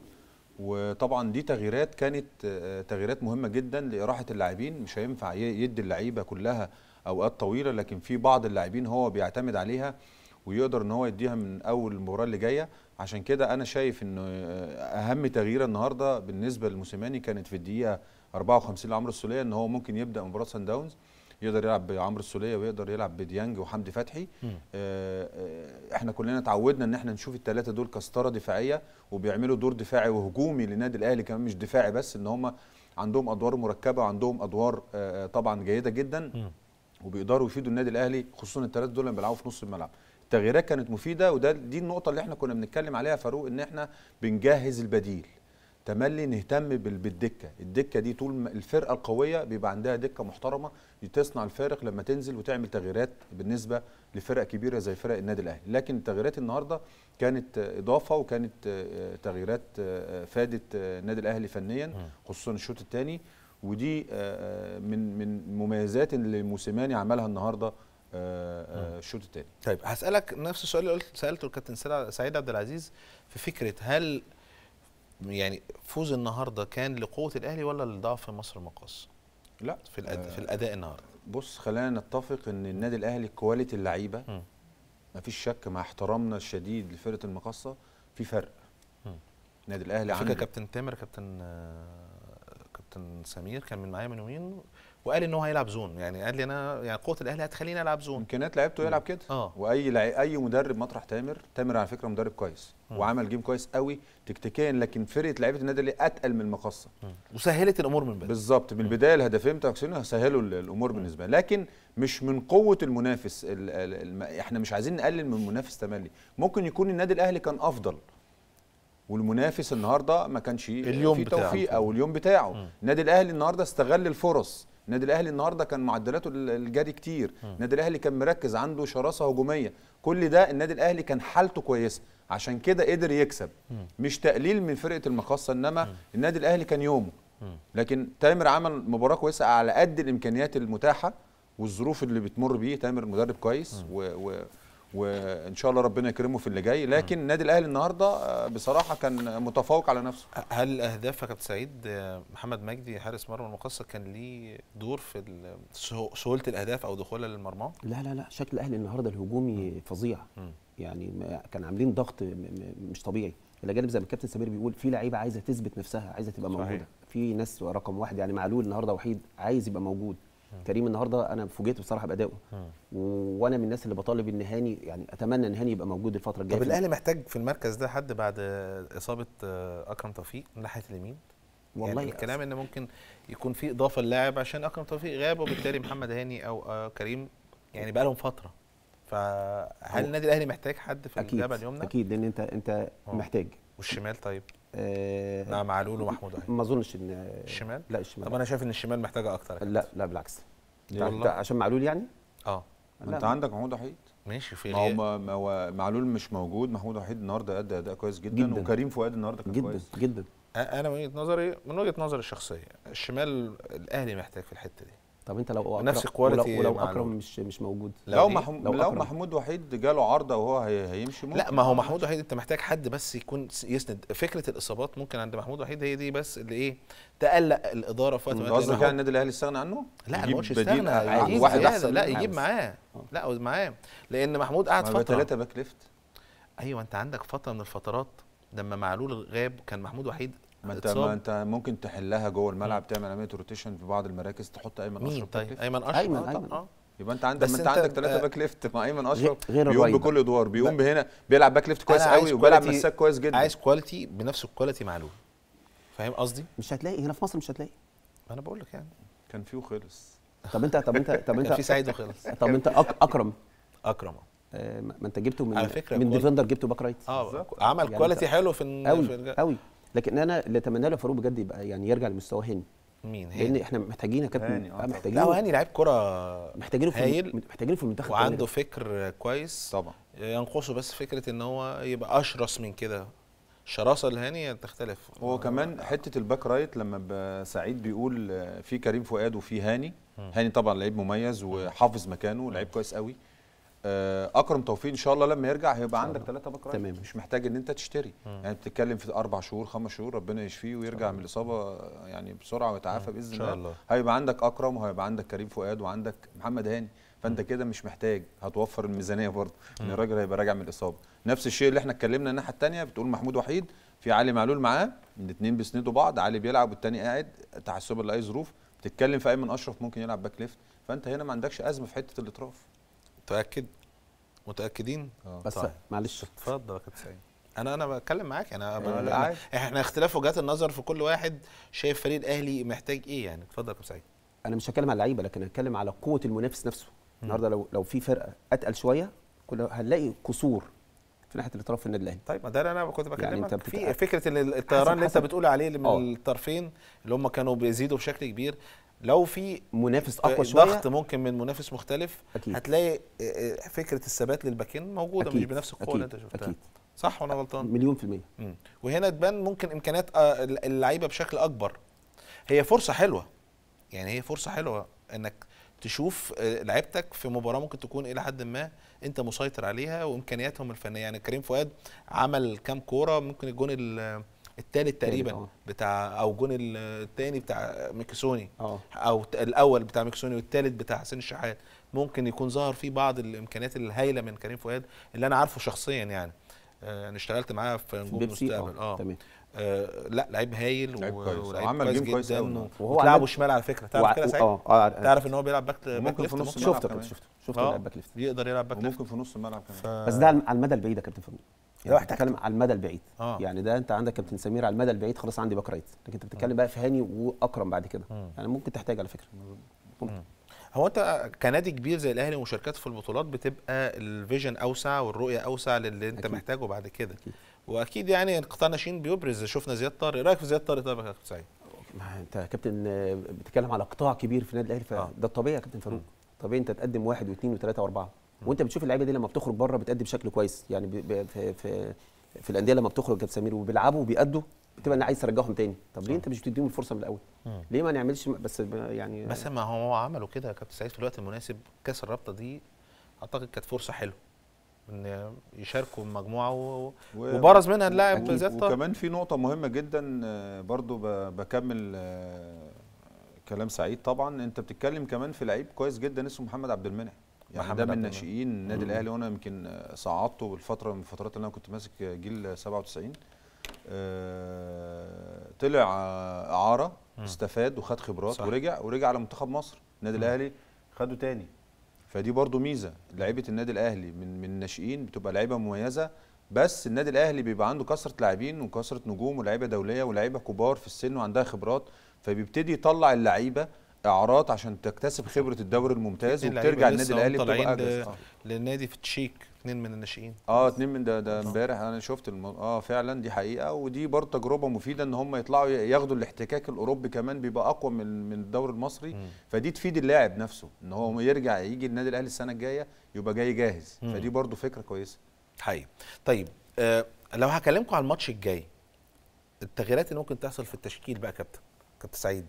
وطبعا دي تغييرات كانت آه، تغييرات مهمه جدا لاراحه اللاعبين مش هينفع يدي اللعيبه كلها اوقات طويله لكن في بعض اللاعبين هو بيعتمد عليها ويقدر ان هو يديها من اول المباراه اللي جايه عشان كده انا شايف ان آه، اهم تغيير النهارده بالنسبه لموسيماني كانت في الدقيقه 54 لعمرو السوليه ان هو ممكن يبدا مباراه سان داونز يقدر يلعب بعمرو السوليه ويقدر يلعب بديانج وحمدي فتحي آه،, آه احنا كلنا اتعودنا ان احنا نشوف الثلاثه دول كسطره دفاعيه وبيعملوا دور دفاعي وهجومي للنادي الاهلي كمان مش دفاعي بس ان هم عندهم ادوار مركبه وعندهم ادوار آه, آه، طبعا جيده جدا م. وبيقدروا يفيدوا النادي الاهلي خصوصا الثلاثه دول اللي بيلعبوا في نص الملعب التغييرات كانت مفيده وده دي النقطه اللي احنا كنا بنتكلم عليها فاروق ان احنا بنجهز البديل تملي نهتم بالدكه الدكه دي طول الفرقه القويه بيبقى عندها دكه محترمه تصنع الفارق لما تنزل وتعمل تغييرات بالنسبه لفرق كبيره زي فرق النادي الاهلي لكن التغييرات النهارده كانت اضافه وكانت آه، تغييرات آه، فادت آه، النادي الاهلي فنيا خصوصا الشوط الثاني ودي من من مميزات اللي موسيماني عملها النهارده الشوط الثاني طيب هسالك نفس السؤال اللي قلت سالته الكابتن سعيد عبد العزيز في فكره هل يعني فوز النهارده كان لقوه الاهلي ولا لضعف مصر مقص؟ لا في الأداء, آه في الاداء النهارده بص خلينا نتفق ان النادي الاهلي كواليتي اللعيبه مفيش شك مع احترامنا الشديد لفرقه المقصه في فرق النادي الاهلي عنده كابتن تامر كابتن آه كابتن سمير كان من معايا من يومين وقال ان هو هيلعب زون يعني قال لي انا يعني قوه الاهلي هتخليني العب زون امكانيات لعيبته يلعب كده آه. واي لع... اي مدرب مطرح تامر تامر على فكره مدرب كويس م. وعمل جيم كويس قوي تكتيكيا لكن فرقه لعيبه النادي الاهلي اتقل من المقصه وسهلت الامور من البدايه بالظبط من البدايه الهدفين بتاع سهلوا الامور م. بالنسبه لكن مش من قوه المنافس ال... ال... ال... احنا مش عايزين نقلل من المنافس تملي ممكن يكون النادي الاهلي كان افضل والمنافس النهارده ما كانش اليوم في توفيق او اليوم بتاعه النادي الاهلي النهارده استغل الفرص النادي الاهلي النهارده كان معدلاته الجري كتير النادي الاهلي كان مركز عنده شراسه هجوميه كل ده النادي الاهلي كان حالته كويسه عشان كده قدر يكسب مش تقليل من فرقه المقاصه انما النادي الاهلي كان يومه لكن تامر عمل مباراه كويسه على قد الامكانيات المتاحه والظروف اللي بتمر بيه تامر مدرب كويس و, و وان شاء الله ربنا يكرمه في اللي جاي لكن النادي الاهلي النهارده آه، بصراحه كان متفوق على نفسه هل اهداف يا كابتن سعيد آه، محمد مجدي حارس مرمى المقصه كان ليه دور في سهوله الاهداف او دخولها للمرمى لا لا لا شكل الاهلي النهارده الهجومي فظيع يعني كان عاملين ضغط مش طبيعي الى جانب زي ما الكابتن سمير بيقول في لعيبه عايزه تثبت نفسها عايزه تبقى موجوده في ناس رقم واحد يعني معلول النهارده وحيد عايز يبقى موجود كريم النهارده انا فوجئت بصراحه بادائه وانا من الناس اللي بطالب ان هاني يعني اتمنى ان هاني يبقى موجود الفتره الجايه طب الاهلي محتاج في المركز ده حد بعد اصابه آه، اكرم توفيق من ناحيه اليمين يعني والله يعني الكلام ان ممكن يكون في اضافه للاعب عشان اكرم توفيق غاب وبالتالي محمد هاني او آه، كريم يعني بقى لهم فتره فهل النادي الاهلي محتاج حد في الجبهه اليمنى؟ اكيد لان انت انت أه. محتاج والشمال طيب آه، مع نعم، معلول ومحمود وحيد ما اظنش ان الشمال لا الشمال طب انا شايف ان الشمال محتاجه اكتر لا لا بالعكس عشان معلول يعني اه انت عندك محمود وحيد ماشي في ما هو معلول مش موجود محمود وحيد النهارده ادى اداء كويس جدا, جداً. وكريم فؤاد النهارده كان جداً كويس جدا جدا انا من وجهه نظري من وجهه نظري الشخصيه الشمال الاهلي محتاج في الحته دي طب انت لو نفس الكواليتي ولو, ولو اكرم مش مش موجود لو إيه؟ محمود لو, لو محمود وحيد جاله عرضه وهو هيمشي ممكن لا ما هو محمود وحيد انت محتاج حد بس يكون يسند فكره الاصابات ممكن عند محمود وحيد هي دي بس اللي ايه تقلق الاداره في وقت من قصدك يعني النادي الاهلي استغنى عنه؟ لا ما هوش استغنى واحد احسن لا يجيب معاه آه. لا معاه لان محمود قعد فتره ثلاثه باك ليفت ايوه انت عندك فتره من الفترات لما معلول غاب كان محمود وحيد ما انت ما انت ممكن تحلها جوه الملعب تعمل عمليه روتيشن في بعض المراكز تحط ايمن اشرف طيب ايمن اشرف ايمن آه، ايمن آه. يبقى انت عندك انت عندك ثلاثه آه، باك ليفت مع ايمن اشرف غير بيقوم بكل ادوار بيقوم هنا بيلعب باك ليفت كويس قوي وبيلعب مساك كويس جدا عايز كواليتي بنفس الكواليتي معلول فاهم قصدي؟ مش هتلاقي هنا في مصر مش هتلاقي انا بقول لك يعني كان في وخلص طب انت طب انت طب انت في سعيد وخلص طب انت اكرم اكرم ما انت جبته من على فكره من ديفندر جبته باك رايت اه عمل كواليتي يعني حلو في قوي قوي لكن انا اللي اتمنى له فاروق بجد يبقى يعني يرجع لمستواه هاني مين هاني لان احنا محتاجين يا كابتن آه، آه، محتاجين لا هاني لعيب كره محتاجينه في محتاجينه في المنتخب وعنده فكر كويس طبعا ينقصه بس فكره ان هو يبقى اشرس من كده الشراسه الهانيه تختلف هو كمان حته الباك رايت لما سعيد بيقول في كريم فؤاد وفي هاني هاني طبعا لعيب مميز وحافظ مكانه لعيب كويس قوي آه، اكرم توفيق ان شاء الله لما يرجع هيبقى عندك ثلاثه باك رايت تمام مش محتاج ان انت تشتري مم. يعني بتتكلم في اربع شهور خمس شهور ربنا يشفيه ويرجع من الاصابه يعني بسرعه ويتعافى باذن الله. الله هيبقى عندك اكرم وهيبقى عندك كريم فؤاد وعندك محمد هاني فانت كده مش محتاج هتوفر الميزانيه برضه ان الراجل هيبقى راجع من الاصابه نفس الشيء اللي احنا اتكلمنا الناحيه الثانيه بتقول محمود وحيد في علي معلول معاه الاثنين بيسندوا بعض علي بيلعب والثاني قاعد تحسبا لاي ظروف بتتكلم في ايمن اشرف ممكن يلعب باك ليفت فانت هنا ما عندكش ازمه في حته الاطراف متاكد متاكدين آه، بس طيب. معلش اتفضل يا كابتن سعيد انا انا بتكلم معاك انا, احنا اختلاف وجهات النظر في كل واحد شايف فريق الاهلي محتاج ايه يعني اتفضل يا كابتن سعيد انا مش هتكلم على اللعيبه لكن هتكلم على قوه المنافس نفسه النهارده لو لو في فرقه اتقل شويه كل هنلاقي قصور في ناحيه الاطراف في النادي الاهلي طيب ما ده اللي انا كنت بكلمك يعني في فكره ان الطيران اللي انت بتقول عليه من آه. الطرفين اللي هم كانوا بيزيدوا بشكل كبير لو في منافس اقوى آه، شويه ضغط ممكن من منافس مختلف أكيد. هتلاقي آه، آه، فكره الثبات للباكين موجوده أكيد. مش بنفس القوه اللي انت شفتها أكيد. صح ولا غلطان مليون في الميه وهنا تبان ممكن امكانيات اللعيبه بشكل اكبر هي فرصه حلوه يعني هي فرصه حلوه انك تشوف لعيبتك في مباراه ممكن تكون الى حد ما انت مسيطر عليها وامكانياتهم الفنيه يعني كريم فؤاد عمل كام كوره ممكن الجون الثالث تقريبا بتاع او جون الثاني بتاع ميكسوني أوه. او الاول بتاع ميكسوني والثالث بتاع حسين الشحات ممكن يكون ظهر فيه بعض الامكانيات الهائله من كريم فؤاد اللي انا عارفه شخصيا يعني انا آه، انا اشتغلت معاه في نجوم مستقبل اه, أه. تمام آه، لا لعيب هايل ولعيب كويس جدا كويس وهو لعبه شمال على فكره تعرف و... كده سعيد آه, آه تعرف ان هو بيلعب باك ممكن ليفت في نص شفته شفته شفته بيلعب باك ليفت يقدر يلعب باك ليفت ممكن في نص الملعب كمان بس ده على المدى البعيد يا كابتن فاروق يعني انت على المدى البعيد آه. يعني ده انت عندك كابتن سمير على المدى البعيد خلاص عندي باك رايت لكن انت بتتكلم بقى في هاني واكرم بعد كده مم. يعني ممكن تحتاج على فكره ممكن. هو انت كنادي كبير زي الاهلي ومشاركات في البطولات بتبقى الفيجن اوسع والرؤيه اوسع للي انت أكيد. محتاجه بعد كده أكيد. واكيد يعني قطاع ناشئين بيبرز شفنا زياد طارق إيه رايك في زياد طارق طيب يا كابتن سعيد ما انت كابتن آه، بتتكلم على قطاع كبير في النادي الاهلي فده آه. الطبيعي يا كابتن فاروق طبيعي انت تقدم واحد واثنين وثلاثه واربعه وانت بتشوف اللعيبه دي لما بتخرج بره بتأدي بشكل كويس يعني في في في الانديه لما بتخرج كابتن سمير وبيلعبوا وبيأدوا بتبقى انا عايز ارجعهم تاني طب ليه انت مش بتديهم الفرصه من الاول ليه ما نعملش بس يعني بس ما هو عملوا كده يا كابتن سعيد في الوقت المناسب كاس الرابطه دي اعتقد كانت فرصه حلوه ان يشاركوا المجموعه و... وبرز منها اللاعب زياد وكمان في نقطه مهمه جدا آه، برضو بكمل آه، كلام سعيد طبعا انت بتتكلم كمان في لعيب كويس جدا اسمه محمد عبد المنعم يعني ده من ناشئين النادي الاهلي وانا يمكن صعدته بالفتره من الفترات اللي انا كنت ماسك جيل 97 آه طلع اعاره استفاد وخد خبرات صح. ورجع ورجع على منتخب مصر النادي الاهلي خده تاني فدي برضو ميزه لعيبه النادي الاهلي من من الناشئين بتبقى لعيبه مميزه بس النادي الاهلي بيبقى عنده كثره لاعبين وكثره نجوم ولاعيبه دوليه ولاعيبه كبار في السن وعندها خبرات فبيبتدي يطلع اللعيبه اعارات عشان تكتسب خبره الدوري الممتاز وترجع النادي الاهلي بتبقى آه. للنادي في تشيك اثنين من الناشئين اه اثنين من ده ده امبارح انا شفت الم... اه فعلا دي حقيقه ودي برضه تجربه مفيده ان هم يطلعوا ياخدوا الاحتكاك الاوروبي كمان بيبقى اقوى من من الدوري المصري م. فدي تفيد اللاعب نفسه ان هو يرجع يجي النادي الاهلي السنه الجايه يبقى جاي جاهز م. فدي برضه فكره كويسه حقيقي طيب آه لو هكلمكم على الماتش الجاي التغييرات اللي ممكن تحصل في التشكيل بقى كابتن كابتن سعيد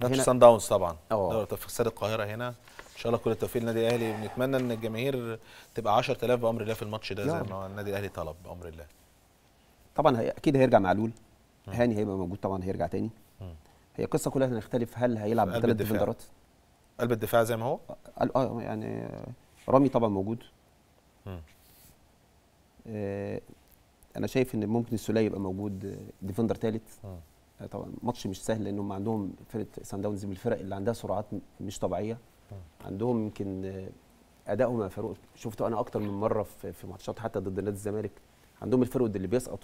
ماتش سان داونز طبعا دوري استاد القاهره هنا ان شاء الله كل التوفيق للنادي الاهلي ونتمنى ان الجماهير تبقى 10000 بامر الله في الماتش ده زي ما النادي الاهلي طلب بامر الله طبعا هي اكيد هيرجع معلول هاني هيبقى موجود طبعا هيرجع تاني هي القصه كلها هنختلف هل هيلعب بثلاث ديفندرات قلب الدفاع زي ما هو اه يعني رامي طبعا موجود آه انا شايف ان ممكن السوليه يبقى موجود آه، ديفندر ثالث طبعا ماتش مش سهل لانهم عندهم فرقه سان داونز من الفرق اللي عندها سرعات مش طبيعيه عندهم يمكن ادائهم يا فاروق شفته انا اكتر من مره في ماتشات حتى ضد نادي الزمالك عندهم الفرق اللي بيسقط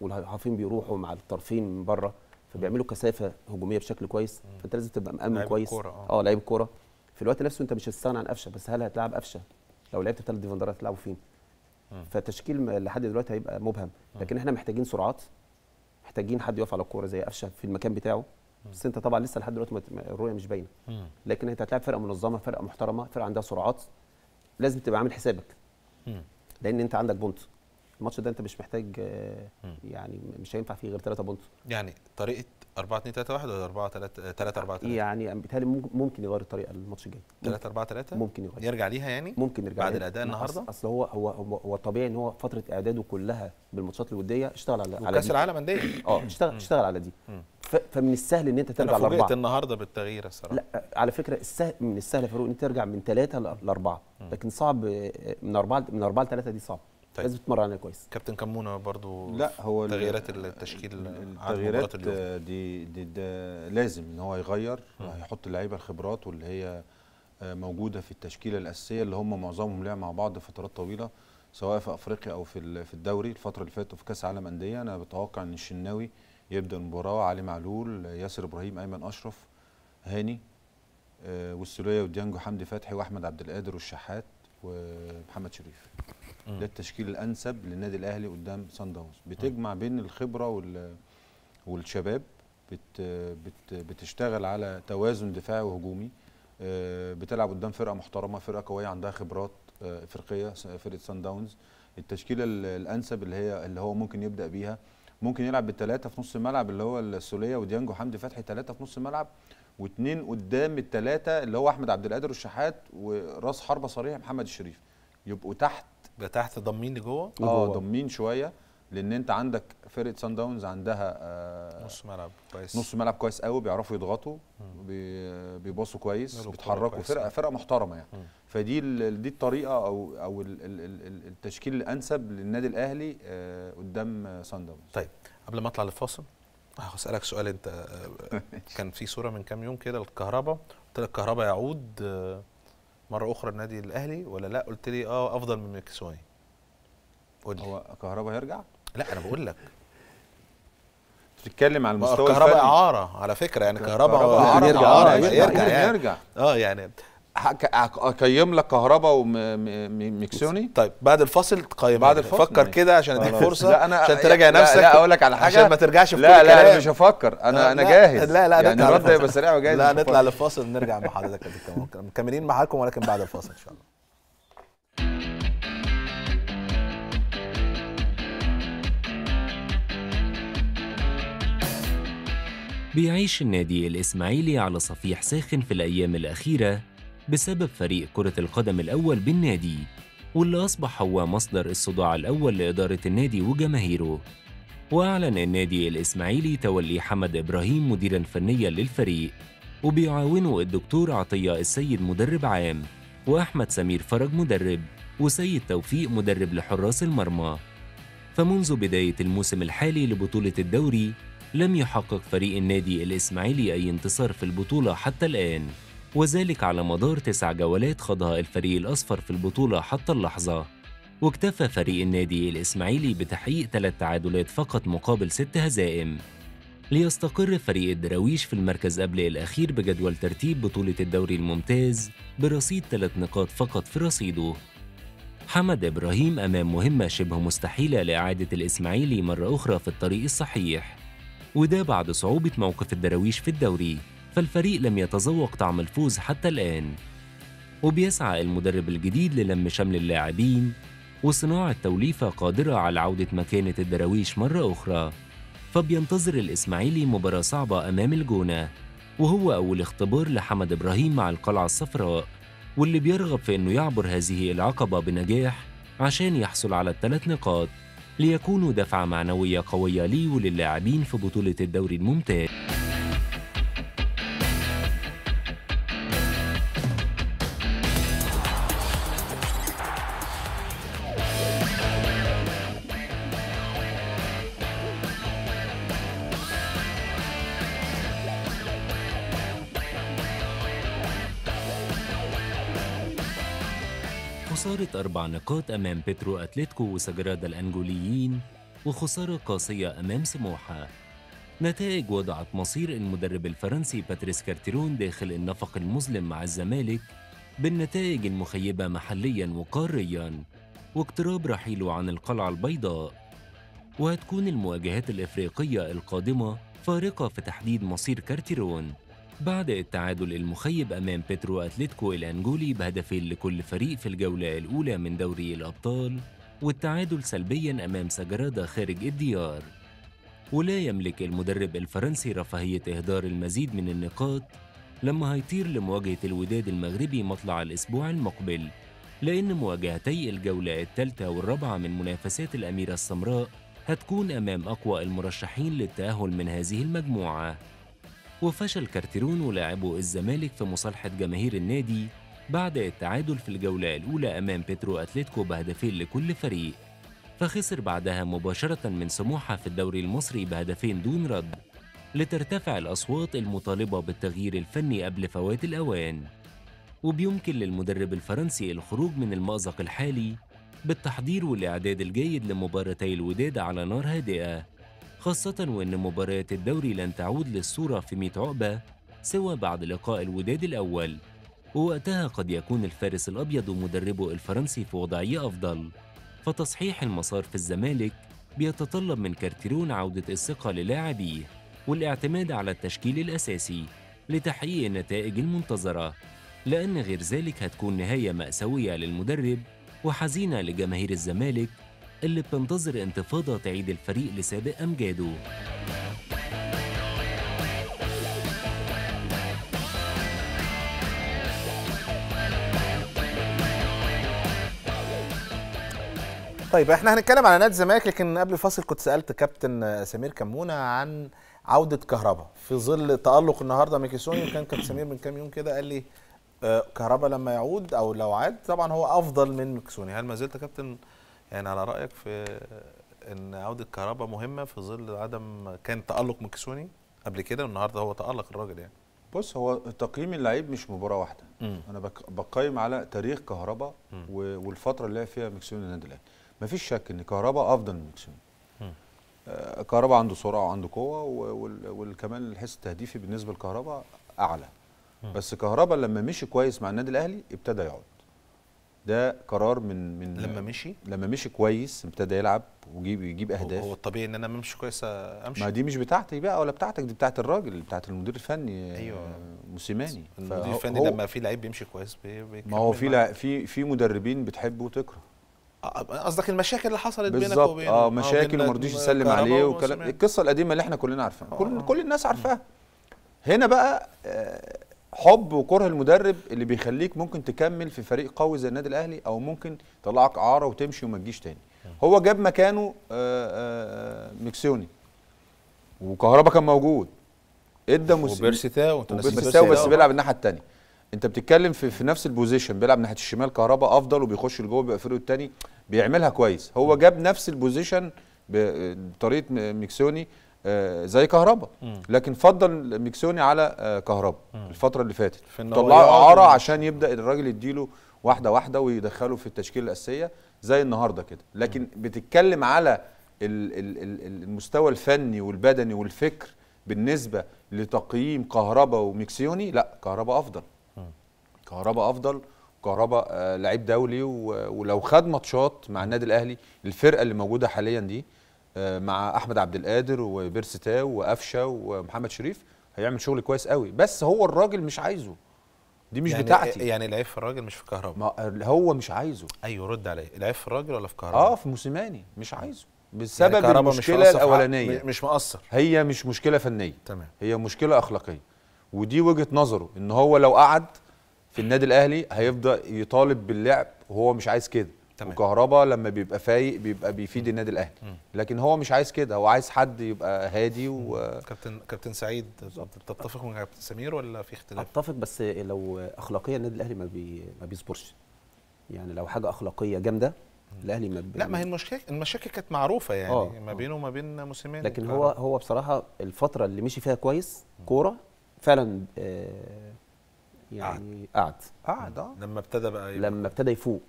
والهافين بيروحوا مع الطرفين من بره فبيعملوا كثافه هجوميه بشكل كويس فانت لازم تبقى مامن كويس آه. اه لعيب كوره في الوقت نفسه انت مش هتستغنى عن قفشه بس هل هتلعب قفشه لو لعبت ثلاث ديفندرات هتلعبوا فين فتشكيل لحد دلوقتي هيبقى مبهم لكن احنا محتاجين سرعات محتاجين حد يقف على الكوره زي قفشه في المكان بتاعه بس انت طبعا لسه لحد دلوقتي الرؤيه مش باينه لكن انت هتلاعب فرقه منظمه فرقه محترمه فرقه عندها سرعات لازم تبقى عامل حسابك لان انت عندك بونت الماتش ده انت مش محتاج آه، يعني مش هينفع فيه غير 3 بونت يعني طريقه 4 2 3 1 ولا 4 3 3 4 3 يعني بيتهيألي ممكن يغير الطريقه الماتش الجاي 3 4 3 ممكن يغير يرجع ليها يعني ممكن يرجع بعد الاداء النهارده اصل هو هو هو طبيعي ان هو فتره اعداده كلها بالماتشات الوديه اشتغل على على كاس العالم انديه اه اشتغل اشتغل على دي فمن السهل ان انت ترجع لاربعه فوجئت النهارده بالتغيير الصراحه لا آه، على فكره السهل من السهل يا فاروق ان انت ترجع من ثلاثه لاربعه لكن صعب آه، من اربعه من اربعه لثلاثه دي صعب طيب. لازم تتمرن عليها كويس كابتن كمونه برضو لا هو تغييرات التشكيل التغييرات دي, دي, دي لازم ان هو يغير هيحط اللعيبه الخبرات واللي هي آه، موجوده في التشكيله الاساسيه اللي هم معظمهم لعب مع بعض فترات طويله سواء في افريقيا او في في الدوري الفتره اللي فاتت وفي كاس عالم انديه انا بتوقع ان الشناوي يبدا المباراه علي معلول ياسر ابراهيم ايمن اشرف هاني آه، والسوليه وديانجو حمدي فتحي واحمد عبد القادر والشحات ومحمد شريف ده التشكيل الانسب للنادي الاهلي قدام سان داونز بتجمع بين الخبره وال والشباب بت بت بتشتغل على توازن دفاعي وهجومي آه، بتلعب قدام فرقه محترمه فرقه قويه عندها خبرات آه، افريقيه فرقه سان داونز التشكيله الانسب اللي هي اللي هو ممكن يبدا بيها ممكن يلعب بالثلاثه في نص الملعب اللي هو السوليه وديانج وحمدي فتحي ثلاثه في نص الملعب واثنين قدام الثلاثه اللي هو احمد عبد القادر والشحات وراس حربه صريح محمد الشريف يبقوا تحت يبقى تحت ضمين لجوه اه ضمين شويه لان انت عندك فرقه سان داونز عندها آه نص ملعب كويس نص ملعب كويس قوي بيعرفوا يضغطوا بيباصوا كويس بيتحركوا فرقه فرقه محترمه يعني مم. فدي دي الطريقه او او التشكيل الانسب للنادي الاهلي آه قدام سان داونز طيب قبل ما اطلع للفاصل هسألك سؤال انت كان في صوره من كام يوم كده الكهرباء قلت لك الكهرباء يعود آه، مره اخرى النادي الاهلي ولا لا قلت لي اه افضل من مكسواني قلت هو كهرباء يرجع لا انا بقول لك بتتكلم على المستوى كهرباء اعاره على فكره يعني كهرباء اعاره يرجع يعني. يرجع اه يعني اقيم لك كهربا وميكسوني طيب بعد الفاصل تقيم بعد الفاصل فكر كده عشان اديك فرصه لا أنا عشان تراجع نفسك لا اقول لك على حاجه عشان ما ترجعش في لا كل لا لا مش هفكر انا انا جاهز لا لا يعني الرد هيبقى سريع وجاهز لا نطلع للفاصل نرجع مع حضرتك مكملين معاكم ولكن بعد الفاصل ان شاء الله بيعيش النادي الإسماعيلي على صفيح ساخن في الأيام الأخيرة بسبب فريق كرة القدم الأول بالنادي واللي أصبح هو مصدر الصداع الأول لإدارة النادي وجماهيره وأعلن النادي الإسماعيلي تولي حمد إبراهيم مديرا فنيا للفريق وبيعاونه الدكتور عطية السيد مدرب عام وأحمد سمير فرج مدرب وسيد توفيق مدرب لحراس المرمى فمنذ بداية الموسم الحالي لبطولة الدوري لم يحقق فريق النادي الإسماعيلي أي انتصار في البطولة حتى الآن وذلك على مدار تسع جولات خاضها الفريق الأصفر في البطولة حتى اللحظة واكتفى فريق النادي الإسماعيلي بتحقيق ثلاث تعادلات فقط مقابل ست هزائم ليستقر فريق الدراويش في المركز قبل الأخير بجدول ترتيب بطولة الدوري الممتاز برصيد ثلاث نقاط فقط في رصيده حمد إبراهيم أمام مهمة شبه مستحيلة لإعادة الإسماعيلي مرة أخرى في الطريق الصحيح وده بعد صعوبة موقف الدراويش في الدوري فالفريق لم يتذوق طعم الفوز حتى الآن وبيسعى المدرب الجديد للم شمل اللاعبين وصناعة توليفة قادرة على عودة مكانة الدراويش مرة أخرى فبينتظر الإسماعيلي مباراة صعبة أمام الجونة وهو أول اختبار لحمد إبراهيم مع القلعة الصفراء واللي بيرغب في أنه يعبر هذه العقبة بنجاح عشان يحصل على الثلاث نقاط ليكونوا دفعة معنوية قوية ليه وللاعبين في بطولة الدوري الممتاز نقاط أمام بيترو أتلتيكو وسجرادا الأنجوليين وخسارة قاسية أمام سموحة نتائج وضعت مصير المدرب الفرنسي باتريس كارتيرون داخل النفق المظلم مع الزمالك بالنتائج المخيبة محليا وقاريا واقتراب رحيله عن القلعة البيضاء وهتكون المواجهات الإفريقية القادمة فارقة في تحديد مصير كارتيرون بعد التعادل المخيب أمام بيترو أتلتيكو الأنجولي بهدفين لكل فريق في الجولة الأولى من دوري الأبطال والتعادل سلبيا أمام سجرادة خارج الديار ولا يملك المدرب الفرنسي رفاهية إهدار المزيد من النقاط لما هيطير لمواجهة الوداد المغربي مطلع الأسبوع المقبل لأن مواجهتي الجولة الثالثة والرابعة من منافسات الأميرة السمراء هتكون أمام أقوى المرشحين للتأهل من هذه المجموعة وفشل كارتيرون ولاعبو الزمالك في مصالحة جماهير النادي بعد التعادل في الجولة الأولى أمام بيترو أتلتيكو بهدفين لكل فريق فخسر بعدها مباشرة من سموحة في الدوري المصري بهدفين دون رد لترتفع الأصوات المطالبة بالتغيير الفني قبل فوات الأوان وبيمكن للمدرب الفرنسي الخروج من المأزق الحالي بالتحضير والإعداد الجيد لمباراتي الوداد على نار هادئة خاصة وإن مباريات الدوري لن تعود للصورة في 100 عقبة سوى بعد لقاء الوداد الأول ووقتها قد يكون الفارس الأبيض ومدربه الفرنسي في وضعية أفضل فتصحيح المسار في الزمالك بيتطلب من كارتيرون عودة الثقة للاعبيه والاعتماد على التشكيل الأساسي لتحقيق النتائج المنتظرة لأن غير ذلك هتكون نهاية مأساوية للمدرب وحزينة لجماهير الزمالك اللي بتنتظر انتفاضة تعيد الفريق لسابق أمجاده طيب احنا هنتكلم على نادي الزمالك لكن قبل الفاصل كنت سالت كابتن سمير كمونه عن عوده كهربا في ظل تالق النهارده ميكيسوني وكان كابتن سمير من كام يوم كده قال لي آه، كهربا لما يعود او لو عاد طبعا هو افضل من ميكيسوني هل ما زلت كابتن يعني على رايك في ان عوده كهربا مهمه في ظل عدم كان تالق مكسوني قبل كده والنهارده هو تالق الراجل يعني بص هو تقييم اللعيب مش مباراه واحده م. انا بقيم على تاريخ كهربا والفتره اللي هي فيها مكسوني النادي الاهلي مفيش شك ان كهربا افضل من مكسوني آه، كهربا عنده سرعه وعنده قوه والكمان الحس التهديفي بالنسبه لكهربا اعلى م. بس كهربا لما مشي كويس مع النادي الاهلي ابتدى يقعد ده قرار من من لما مشي لما مشي كويس ابتدى يلعب ويجيب يجيب اهداف هو الطبيعي ان انا ما امشي كويس امشي ما دي مش بتاعتي بقى ولا بتاعتك دي بتاعت الراجل بتاعت المدير الفني ايوه موسيماني المدير الفني لما في لعيب بيمشي كويس ما هو في في في مدربين بتحب وتكره آه، آه، قصدك المشاكل اللي حصلت بينك وبين اه مشاكل وما آه، رضيش يسلم عليه وكلام القصه القديمه اللي احنا كلنا عارفينها كل كل الناس عارفاها هنا بقى آه حب وكره المدرب اللي بيخليك ممكن تكمل في فريق قوي زي النادي الاهلي او ممكن يطلعك اعاره وتمشي وما تجيش تاني هو جاب مكانه آه، آه، آه، ميكسيوني وكهربا كان موجود ادى وبيرسيتاو وبيرسيتاو تاو بس بيلعب الناحيه الثانيه انت بتتكلم في, في نفس البوزيشن بيلعب ناحيه الشمال كهربا افضل وبيخش لجوه بيبقى فريقه الثاني بيعملها كويس هو جاب نفس البوزيشن بطريقه ميكسوني آه، زي كهربا لكن فضل ميكسوني على آه، كهربا الفتره اللي فاتت طلعه اعاره عشان يبدا الراجل يديله واحده واحده ويدخله في التشكيله الاساسيه زي النهارده كده لكن بتتكلم على المستوى الفني والبدني والفكر بالنسبه لتقييم كهربا وميكسيوني لا كهربا افضل كهربا افضل كهربا آه، لعيب دولي ولو خد ماتشات مع النادي الاهلي الفرقه اللي موجوده حاليا دي آه، مع احمد عبد القادر وبيرستاو وقفشه ومحمد شريف هيعمل شغل كويس قوي بس هو الراجل مش عايزه دي مش يعني بتاعتي إيه، يعني العيب في الراجل مش في كهرباء ما هو مش عايزه ايوه رد عليا العيب في الراجل ولا في كهرباء اه في موسيماني مش عايزه يعني بسبب يعني المشكله مش الاولانيه مش مقصر هي مش مشكله فنيه تمام هي مشكله اخلاقيه ودي وجهه نظره ان هو لو قعد في النادي الاهلي هيفضل يطالب باللعب وهو مش عايز كده تمام. وكهربا لما بيبقى فايق بيبقى بيفيد النادي الاهلي لكن هو مش عايز كده هو عايز حد يبقى هادي و كابتن كابتن سعيد تتفق مع كابتن سمير ولا في اختلاف اتفق بس لو اخلاقيا النادي الاهلي ما, بي... ما بيصبرش يعني لو حاجه اخلاقيه جامده الاهلي ما لا ما هي المشاكل المشاكل كانت معروفه يعني أوه. ما بينه وما بين موسيماني لكن هو هو بصراحه الفتره اللي مشي فيها كويس كوره فعلا آه يعني قعد قعد اه لما ابتدى بقى يبقى. لما ابتدى يفوق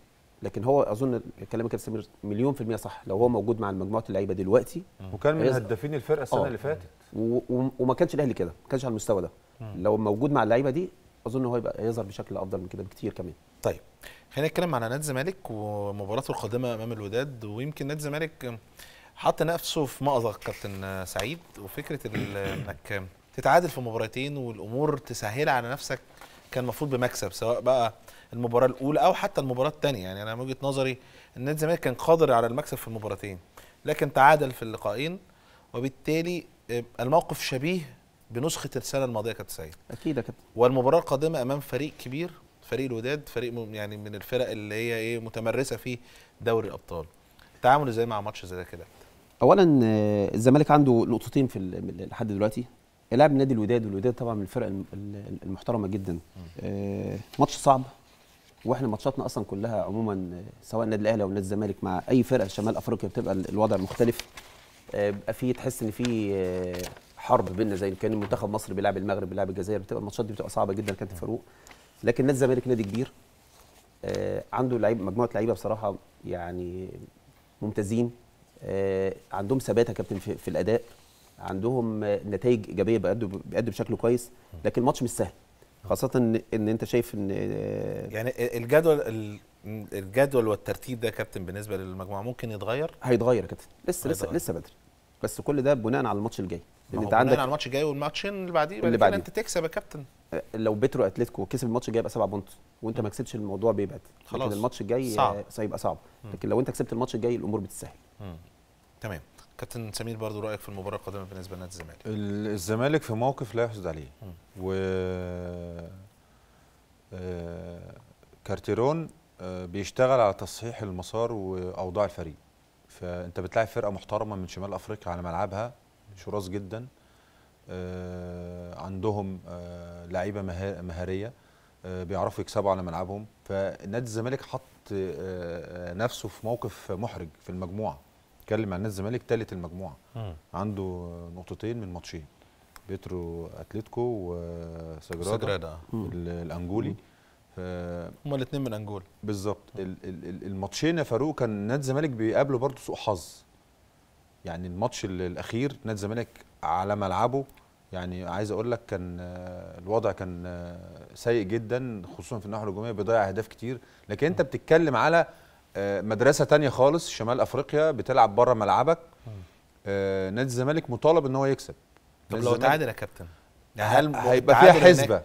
لكن هو اظن كلامك يا سمير مليون في المية صح لو هو موجود مع مجموعة اللعيبة دلوقتي وكان من هدافين الفرقة السنة أوه. اللي فاتت وما كانش الاهلي كده ما كانش على المستوى ده لو موجود مع اللعيبة دي اظن هو يبقى يظهر بشكل افضل من كده بكتير كمان طيب خلينا نتكلم على نادي الزمالك ومباراته القادمة امام الوداد ويمكن نادي الزمالك حط نفسه في مأزق كابتن سعيد وفكرة انك تتعادل في مباراتين والامور تسهل على نفسك كان المفروض بمكسب سواء بقى المباراه الاولى او حتى المباراه الثانيه يعني انا من وجهه نظري النادي الزمالك كان قادر على المكسب في المباراتين لكن تعادل في اللقاءين وبالتالي آه، الموقف شبيه بنسخه السنه الماضيه كابتن سعيد اكيد يا كابتن والمباراه القادمه امام فريق كبير فريق الوداد فريق يعني من الفرق اللي هي ايه متمرسه في دوري الابطال تعامل ازاي مع ماتش زي ده كده اولا آه، الزمالك عنده نقطتين في لحد دلوقتي لعب نادي الوداد والوداد طبعا من الفرق المحترمه جدا آه، ماتش صعب واحنا ماتشاتنا اصلا كلها عموما آه، سواء النادي الاهلي او النادي الزمالك مع اي فرقه شمال افريقيا بتبقى الوضع مختلف آه، بيبقى في تحس ان في حرب بيننا زي كان المنتخب مصر بيلعب المغرب بيلعب الجزائر بتبقى الماتشات دي بتبقى صعبه جدا كانت فاروق لكن نادي الزمالك نادي كبير عنده لعيب مجموعه لعيبه بصراحه يعني ممتازين عندهم ثبات يا كابتن في الاداء عندهم نتائج ايجابيه بيقدوا بيقدوا بشكل كويس لكن الماتش مش سهل خاصه ان, إن انت شايف ان يعني الجدول الجدول والترتيب ده يا كابتن بالنسبه للمجموعه ممكن يتغير هيتغير يا كابتن لسه لسه لسه بدري بس كل ده بناء على الماتش الجاي لان انت عندك بناء على الماتش الجاي والماتشين اللي بعديه اللي بعديه انت تكسب يا كابتن أه، لو بيترو اتلتيكو كسب الماتش الجاي يبقى سبع بونت وانت ما كسبتش الموضوع بيبعد خلاص لكن الماتش الجاي صعب هيبقى صعب لكن لو انت كسبت الماتش الجاي الامور بتسهل تمام كابتن سمير برضو رايك في المباراه القادمه بالنسبه لنادي الزمالك الزمالك في موقف لا يحسد عليه و آه، كارتيرون آه، بيشتغل على تصحيح المسار واوضاع الفريق فانت بتلاعب فرقه محترمه من شمال افريقيا على ملعبها شراس جدا آه، عندهم لعيبه مهاريه بيعرفوا يكسبوا على ملعبهم فنادي الزمالك حط نفسه في موقف محرج في المجموعه بتكلم عن نادي الزمالك ثالث المجموعه م. عنده نقطتين من ماتشين بيترو اتلتيكو وسجرادا سجرادا الانجولي هما الاثنين من انجول بالظبط الماتشين يا فاروق كان نادي الزمالك بيقابله برضه سوء حظ يعني الماتش الاخير نادي الزمالك على ملعبه يعني عايز اقول لك كان آه، الوضع كان آه، سيء جدا خصوصا في الناحيه الهجوميه بيضيع اهداف كتير لكن انت بتتكلم على آه، مدرسه تانية خالص شمال افريقيا بتلعب بره ملعبك آه، نادي الزمالك مطالب ان هو يكسب طب لو تعادل يا كابتن يعني هل هيبقى فيها حسبه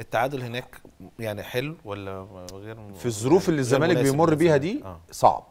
التعادل هناك يعني حلو ولا غير في الظروف يعني اللي الزمالك بيمر بيها دي آه. صعب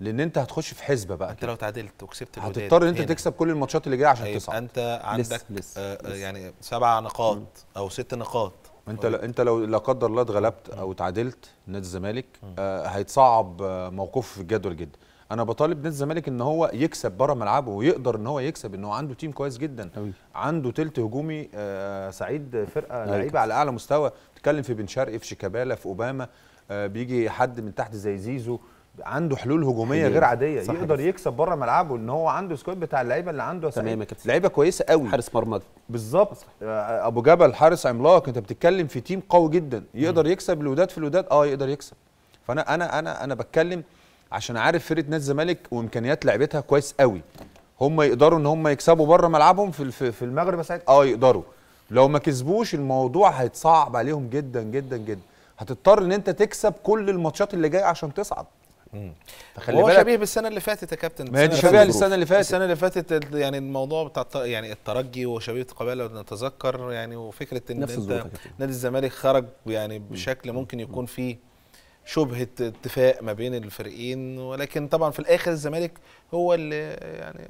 لان انت هتخش في حسبه بقى انت لو تعادلت وكسبت هتضطر ان انت هنا. تكسب كل الماتشات اللي جايه عشان تصعد انت عندك لس لس آه لس يعني سبع نقاط او ست نقاط انت ل... طيب. انت لو لا قدر الله اتغلبت او تعادلت نادي الزمالك آه هيتصعب آه، موقفه في الجدول جدا انا بطالب نادي الزمالك ان هو يكسب بره ملعبه ويقدر ان هو يكسب ان هو عنده تيم كويس جدا أوي. عنده تلت هجومي آه سعيد فرقه أيوة. لعيبه على اعلى مستوى بتتكلم في بن شرقي في شيكابالا في اوباما آه بيجي حد من تحت زي زيزو عنده حلول هجوميه غير عاديه صحيح. يقدر يكسب بره ملعبه ان هو عنده سكواد بتاع اللعيبه اللي عنده تمام يا كابتن لعيبه كويسه قوي حارس مرمى بالظبط آه، ابو جبل حارس عملاق انت بتتكلم في تيم قوي جدا يقدر م. يكسب الوداد في الوداد اه يقدر يكسب فانا انا انا انا بتكلم عشان عارف فرقه نادي الزمالك وامكانيات لعبتها كويس قوي هم يقدروا ان هم يكسبوا بره ملعبهم في في المغرب ساعتها اه يقدروا لو ما كسبوش الموضوع هيتصعب عليهم جدا جدا جدا هتضطر ان انت تكسب كل الماتشات اللي جايه عشان تصعد فخلي بالك شبيه بالسنه اللي فاتت يا كابتن ما هي دي شبيه للسنه اللي فاتت السنه اللي فاتت يعني الموضوع بتاع يعني الترجي وشبيه القبائل لو نتذكر يعني وفكره ان نفس انت نادي الزمالك خرج يعني بشكل ممكن يكون فيه شبهه اتفاق ما بين الفريقين ولكن طبعا في الاخر الزمالك هو اللي يعني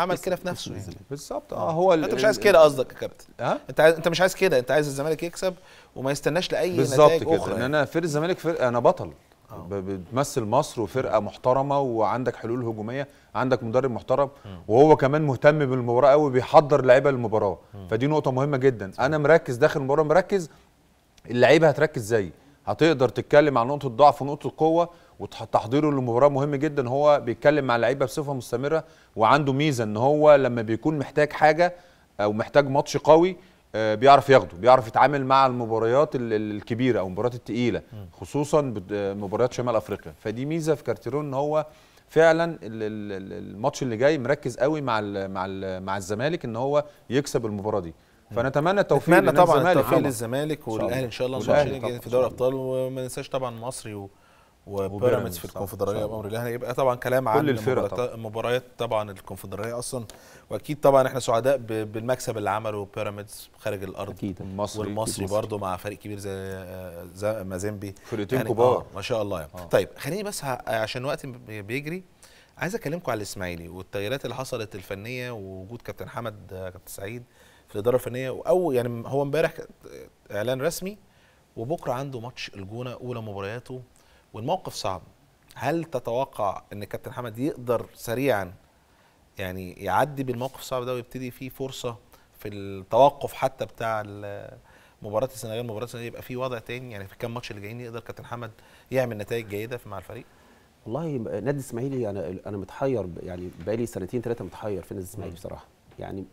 عمل كده في نفسه يعني. بالظبط اه هو انت مش عايز كده قصدك يا كابتن أه؟ انت عايز انت مش عايز كده انت عايز الزمالك يكسب وما يستناش لاي نتائج اخرى بالظبط كده ان يعني. انا فريق الزمالك فرق انا بطل آه. بتمثل مصر وفرقه محترمه وعندك حلول هجوميه عندك مدرب محترم وهو كمان مهتم بالمباراه قوي بيحضر لعيبه للمباراه فدي نقطه مهمه جدا انا مركز داخل المباراه مركز اللعيبه هتركز زيي هتقدر تتكلم عن نقطه الضعف ونقطه القوه وتحضيره للمباراه مهم جدا هو بيتكلم مع اللعيبه بصفه مستمره وعنده ميزه ان هو لما بيكون محتاج حاجه او محتاج ماتش قوي آه، بيعرف ياخده بيعرف يتعامل مع المباريات الكبيره او المباريات الثقيله خصوصا آه، مباريات شمال افريقيا فدي ميزه في كارتيرون ان هو فعلا الماتش اللي جاي مركز قوي مع الـ مع الـ مع الزمالك ان هو يكسب المباراه دي فنتمنى التوفيق اتمنى طبعا التوفيق للزمالك والاهلي ان شاء الله الله في دوري الابطال وما ننساش طبعا مصري و... وبيراميدز في الكونفدراليه بامر الله هيبقى يعني طبعا كلام عن المباريات طبعا الكونفدراليه اصلا واكيد طبعا احنا سعداء بالمكسب اللي عمله بيراميدز خارج الارض اكيد المصري والمصري برضه مع فريق كبير زي, زي مازيمبي فرقتين يعني آه، كبار ما شاء الله يعني. آه. طيب خليني بس عشان وقت بيجري عايز اكلمكم على الاسماعيلي والتغييرات اللي حصلت الفنيه ووجود كابتن حمد كابتن سعيد في الاداره الفنيه او يعني هو امبارح اعلان رسمي وبكره عنده ماتش الجونه اولى مبارياته والموقف صعب هل تتوقع ان كابتن حمد يقدر سريعا يعني يعدي بالموقف الصعب ده ويبتدي فيه فرصه في التوقف حتى بتاع مباراه السنغال مباراه السنغال يبقى فيه وضع تاني يعني في كام ماتش اللي جايين يقدر كابتن حمد يعمل نتائج جيده مع الفريق والله نادي الاسماعيلي انا يعني انا متحير يعني بقالي سنتين ثلاثه متحير في نادي الاسماعيلي بصراحه يعني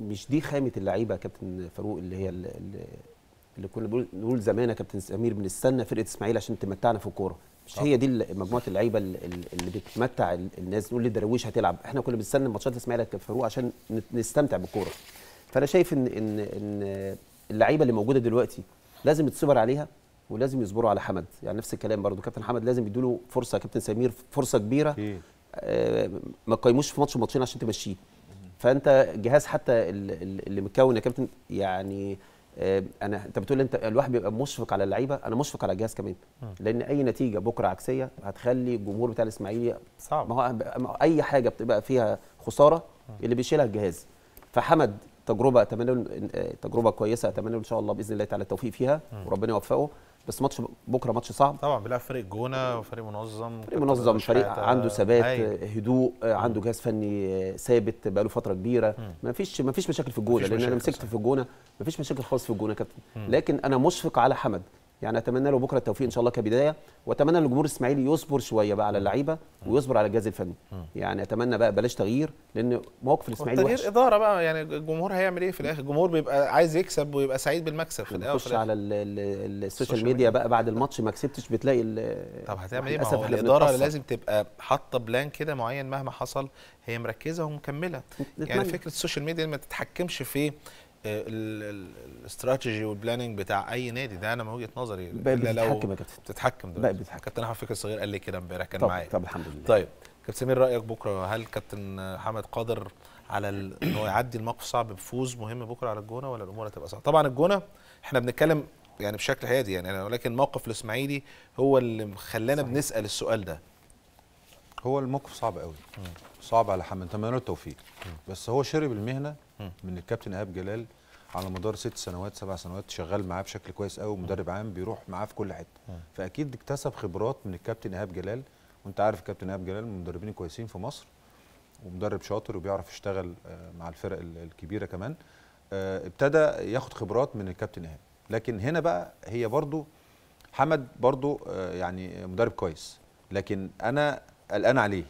مش دي خامه اللعيبه كابتن فاروق اللي هي اللي كنا بنقول زمان يا كابتن سمير بنستنى فرقه اسماعيل عشان تمتعنا في الكوره مش هي دي مجموعه اللعيبه اللي بتمتع الناس نقول لدرويش هتلعب احنا كنا بنستنى ماتشات اسماعيل فاروق عشان نستمتع بالكوره فانا شايف ان ان ان اللعيبه اللي موجوده دلوقتي لازم يتصبر عليها ولازم يصبروا على حمد يعني نفس الكلام برضو كابتن حمد لازم يدوا له فرصه كابتن سمير فرصه كبيره آه ما تقيموش في ماتش ماتشين عشان تمشيه فانت جهاز حتى اللي متكون يا كابتن يعني آه، انا انت بتقول انت الواحد بيبقى مشفق على اللعيبه انا مشفق على الجهاز كمان م. لان اي نتيجه بكره عكسيه هتخلي الجمهور بتاع الاسماعيلي صعب ما هو اي حاجه بتبقى فيها خساره اللي بيشيلها الجهاز فحمد تجربه اتمنى آه، تجربه كويسه اتمنى ان شاء الله باذن الله تعالى التوفيق فيها وربنا يوفقه بس ماتش بكره ماتش صعب طبعا بيلعب فريق جونه وفريق منظم فريق منظم فريق عنده ثبات أيوة. هدوء عنده جهاز فني آه، ثابت بقاله فتره كبيره ما فيش ما فيش مشاكل في الجونه لان انا مسكت في الجونه ما فيش مشاكل خالص في الجونه كابتن لكن انا مشفق على حمد يعني اتمنى له بكره التوفيق ان شاء الله كبدايه واتمنى للجمهور الاسماعيلي يصبر شويه بقى على اللعيبه ويصبر على الجهاز الفني يعني اتمنى بقى بلاش تغيير لان موقف الاسماعيلي تغيير اداره بقى يعني الجمهور هيعمل ايه في الاخر الجمهور بيبقى عايز يكسب ويبقى سعيد بالمكسب في الاخر خش على السوشيال ميديا بقى بعد الماتش ما كسبتش بتلاقي طب هتعمل ايه ما هو الاداره لازم تبقى حاطه بلان كده معين مهما حصل هي مركزه ومكمله يعني فكره السوشيال ميديا ما تتحكمش في الاستراتيجي والبلاننج بتاع اي نادي ده انا من وجهه نظري الا لو بتتحكم يا كابتن بتتحكم دلوقتي بقى بتتحكم كابتن احمد فكر الصغير قال لي كده امبارح كان معايا طب الحمد لله طيب كابتن سمير رايك بكره هل كابتن حمد قادر على ان هو يعدي الموقف الصعب بفوز مهم بكره على الجونه ولا الامور هتبقى صعبه؟ طبعا الجونه احنا بنتكلم يعني بشكل هادي يعني ولكن موقف الاسماعيلي هو اللي خلانا بنسال السؤال ده هو الموقف صعب قوي صعب على حمد نتمنى له التوفيق بس هو شرب المهنه من الكابتن ايهاب جلال على مدار ست سنوات سبع سنوات شغال معاه بشكل كويس قوي مدرب عام بيروح معاه في كل حته فاكيد اكتسب خبرات من الكابتن ايهاب جلال وانت عارف الكابتن ايهاب جلال من المدربين الكويسين في مصر ومدرب شاطر وبيعرف يشتغل آه، مع الفرق الكبيره كمان آه، ابتدى ياخد خبرات من الكابتن ايهاب لكن هنا بقى هي برضو حمد برضو آه، يعني مدرب كويس لكن انا قلقان عليه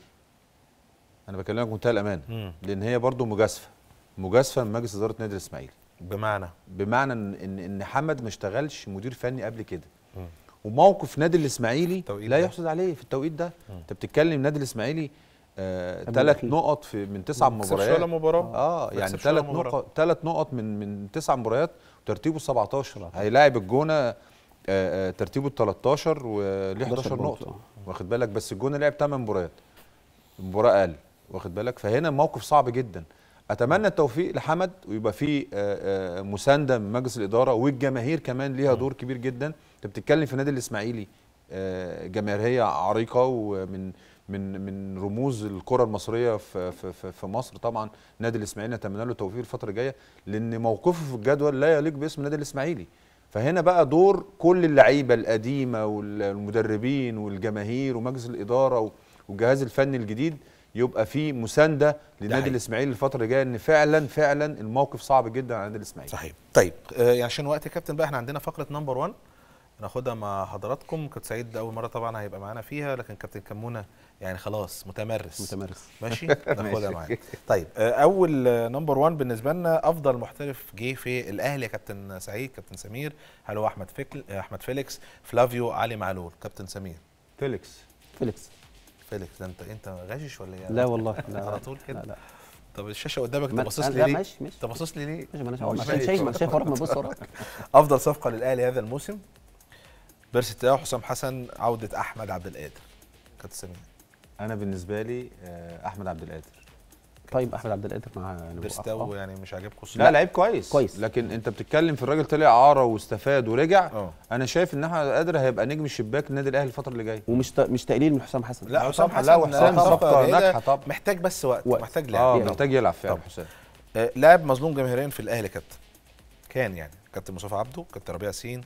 انا بكلمك بمنتهى الامانه لان هي برضو مجازفه مجازفه من مجلس اداره نادي الاسماعيلي بمعنى بمعنى ان ان حمد ما اشتغلش مدير فني قبل كده مم. وموقف نادي الاسماعيلي لا يحسد عليه في التوقيت ده انت بتتكلم نادي الاسماعيلي ثلاث آه نقط في من تسع مباريات ولا مباراه اه يعني ثلاث نقط ثلاث نقط من من تسع مباريات وترتيبه 17 هيلاعب الجونه آه، آه، ترتيبه 13 وليه 11 نقطه واخد بالك بس الجون لعب 8 مباريات مباراه اقل واخد بالك فهنا موقف صعب جدا اتمنى التوفيق لحمد ويبقى في آه، مسانده من مجلس الاداره والجماهير كمان ليها دور كبير جدا انت بتتكلم في نادي الاسماعيلي جماهيريه عريقه ومن من من رموز الكره المصريه في في في مصر طبعا نادي الاسماعيلي نتمنى له التوفيق الفتره الجايه لان موقفه في الجدول لا يليق باسم نادي الاسماعيلي فهنا بقى دور كل اللعيبه القديمه والمدربين والجماهير ومجلس الاداره والجهاز الفني الجديد يبقى في مسانده لنادي الاسماعيلي الفتره الجايه ان فعلا فعلا الموقف صعب جدا على نادي الاسماعيلي صحيح طيب آه عشان وقت يا كابتن بقى احنا عندنا فقره نمبر 1 ناخدها مع حضراتكم كابتن سعيد اول مره طبعا هيبقى معانا فيها لكن كابتن كمونه يعني خلاص متمرس متمرس ماشي ناخدها معانا طيب آه، اول نمبر 1 بالنسبه لنا افضل محترف جه في الاهلي يا كابتن سعيد كابتن سمير هل هو احمد فكل آه، احمد فيليكس فلافيو علي معلول كابتن سمير فيليكس فيليكس فيليكس ده انت انت غاشش ولا ايه لا والله لا على طول كده لا, لا. طب الشاشه قدامك انت باصص لي ليه؟ ماشي ماشي انت باصص لي ليه؟ ماشي ماشي انا شايف ما شايف وراك بص وراك افضل صفقه للاهلي هذا الموسم بيرسي تاو حسام حسن عوده احمد عبد القادر كابتن سمير انا بالنسبه لي آه، احمد عبد القادر طيب احمد عبد القادر مع بيرستاو يعني مش عاجبكم لا لعيب كويس كويس لكن انت بتتكلم في الراجل طلع اعاره واستفاد ورجع أوه. انا شايف ان احمد قادر هيبقى نجم الشباك النادي الاهلي الفتره اللي جايه ومش ت... مش تقليل من حسام حسن لا حسام حسن لا وحسام صفقه ناجحه طب محتاج بس وقت, وقت. محتاج لعب اه يعني. محتاج يلعب فعلا حسام آه، لاعب مظلوم جماهيريا في الاهلي كابتن كان يعني كابتن مصطفى عبده كابتن ربيع سين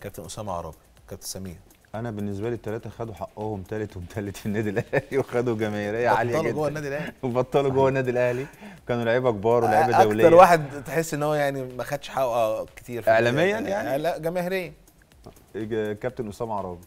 كابتن اسامه عرابي كابتن سمير انا بالنسبه لي الثلاثه خدوا حقهم ثالث وثالث في النادي الاهلي وخدوا جماهيريه عاليه جدا بطلوا جوه النادي الاهلي وبطلوا جوه النادي الاهلي كانوا لعيبه كبار ولاعيبه دوليه اكتر واحد تحس ان هو يعني ما خدش حقه كتير اعلاميا يعني لا جماهيريا كابتن اسامه عرابي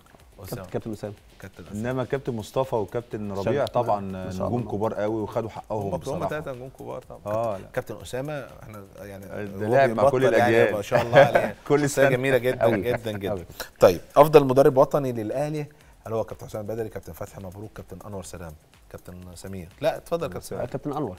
كابتن اسامه كابتن اسامه انما كابتن مصطفى وكابتن ربيع طبعا نجوم كبار قوي وخدوا حقهم بصراحه هم ثلاثه نجوم كبار طبعا اه كابتن اسامه احنا يعني ده لعب مع كل يعني، الاجيال يعني ما شاء الله عليه كل سنه جميله جدا جدا جدا طيب افضل مدرب وطني للاهلي هل هو كابتن حسام بدري كابتن فتحي مبروك كابتن انور سلام كابتن سمير لا اتفضل كابتن سمير كابتن انور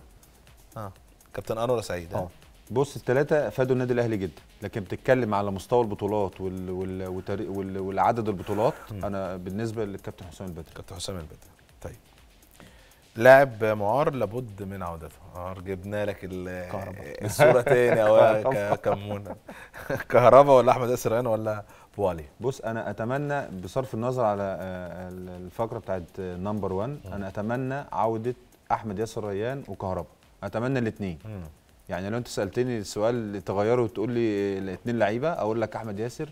اه كابتن انور سعيد اه بص الثلاثه فادوا النادي الاهلي جدا لكن بتتكلم على مستوى البطولات وال... وال... وتاري... وال... والعدد البطولات م. انا بالنسبه للكابتن حسام البدري كابتن حسام البدري طيب لاعب معار لابد من عودته معار جبنا لك الصوره تاني يا كمونه كهربا ولا احمد اسران ولا بوالي علي بص انا اتمنى بصرف النظر على آه، الفقره بتاعت نمبر 1 انا اتمنى عوده احمد ياسر ريان وكهربا اتمنى الاثنين يعني لو انت سالتني السؤال تغيره وتقول لي الاثنين لعيبه اقول لك احمد ياسر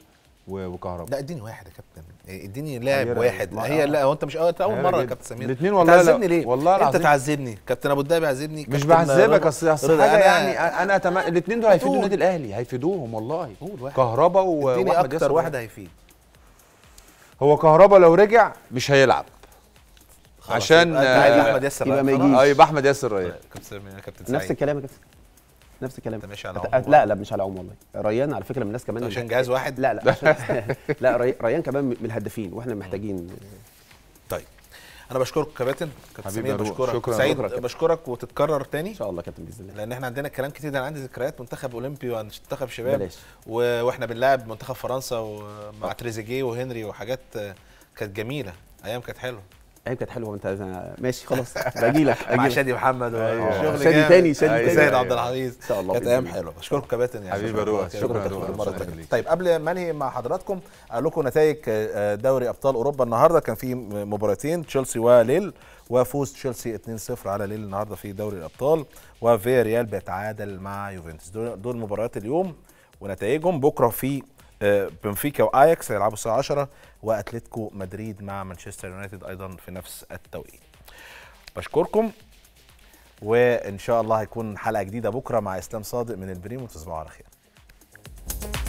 وكهرباء لا اديني واحد يا كابتن اديني لاعب واحد ما هي لا هو انت مش اول, اول مره يا كابتن سمير الاثنين والله تعذبني ليه والله العظيم انت تعذبني كابتن ابو الدهب يعذبني مش بعذبك اصل اصل حاجه يعني انا اتمنى الاثنين دول هيفيدوا النادي الاهلي هيفيدوهم والله قول واحد كهرباء واحمد اكتر واحد هيفيد هو كهرباء لو رجع مش هيلعب عشان يبقى احمد ياسر يبقى ما يجيش آه، يبقى احمد ياسر كابتن سمير كابتن سعيد نفس الكلام يا كابتن نفس الكلام انت ماشي على لا لا مش على عموم والله ريان على فكره من الناس كمان عشان جهاز واحد لا لا عشان لا ريان كمان من الهدافين واحنا محتاجين طيب انا بشكرك كابتن كابتن سمير بشكرك شكرا سعيد شكرا بشكرك وتتكرر تاني ان شاء الله كابتن باذن الله لان احنا عندنا كلام كتير انا عندي ذكريات منتخب اولمبي ومنتخب شباب بلاش. و... واحنا بنلعب منتخب فرنسا ومع تريزيجيه وهنري وحاجات كانت جميله ايام كانت حلوه ايوه كانت حلوه انت ماشي خلاص باجي لك مع شادي محمد أيوة. شادي تاني شادي أيوة. تاني سيد عبد العزيز ان شاء الله كانت ايام حلوه بشكركم كباتن يا حبيبي شكرا شكرا مره طيب قبل ما انهي مع حضراتكم اقول لكم نتائج آه، دوري ابطال اوروبا النهارده كان في مباراتين تشيلسي وليل وفوز تشيلسي 2-0 على ليل النهارده في دوري الابطال ريال بيتعادل مع يوفنتوس دول مباريات اليوم ونتائجهم بكره في بنفيكا واياكس هيلعبوا الساعه 10 واتلتيكو مدريد مع مانشستر يونايتد ايضا في نفس التوقيت بشكركم وان شاء الله هيكون حلقه جديده بكره مع اسلام صادق من البريم وتصبحوا على خير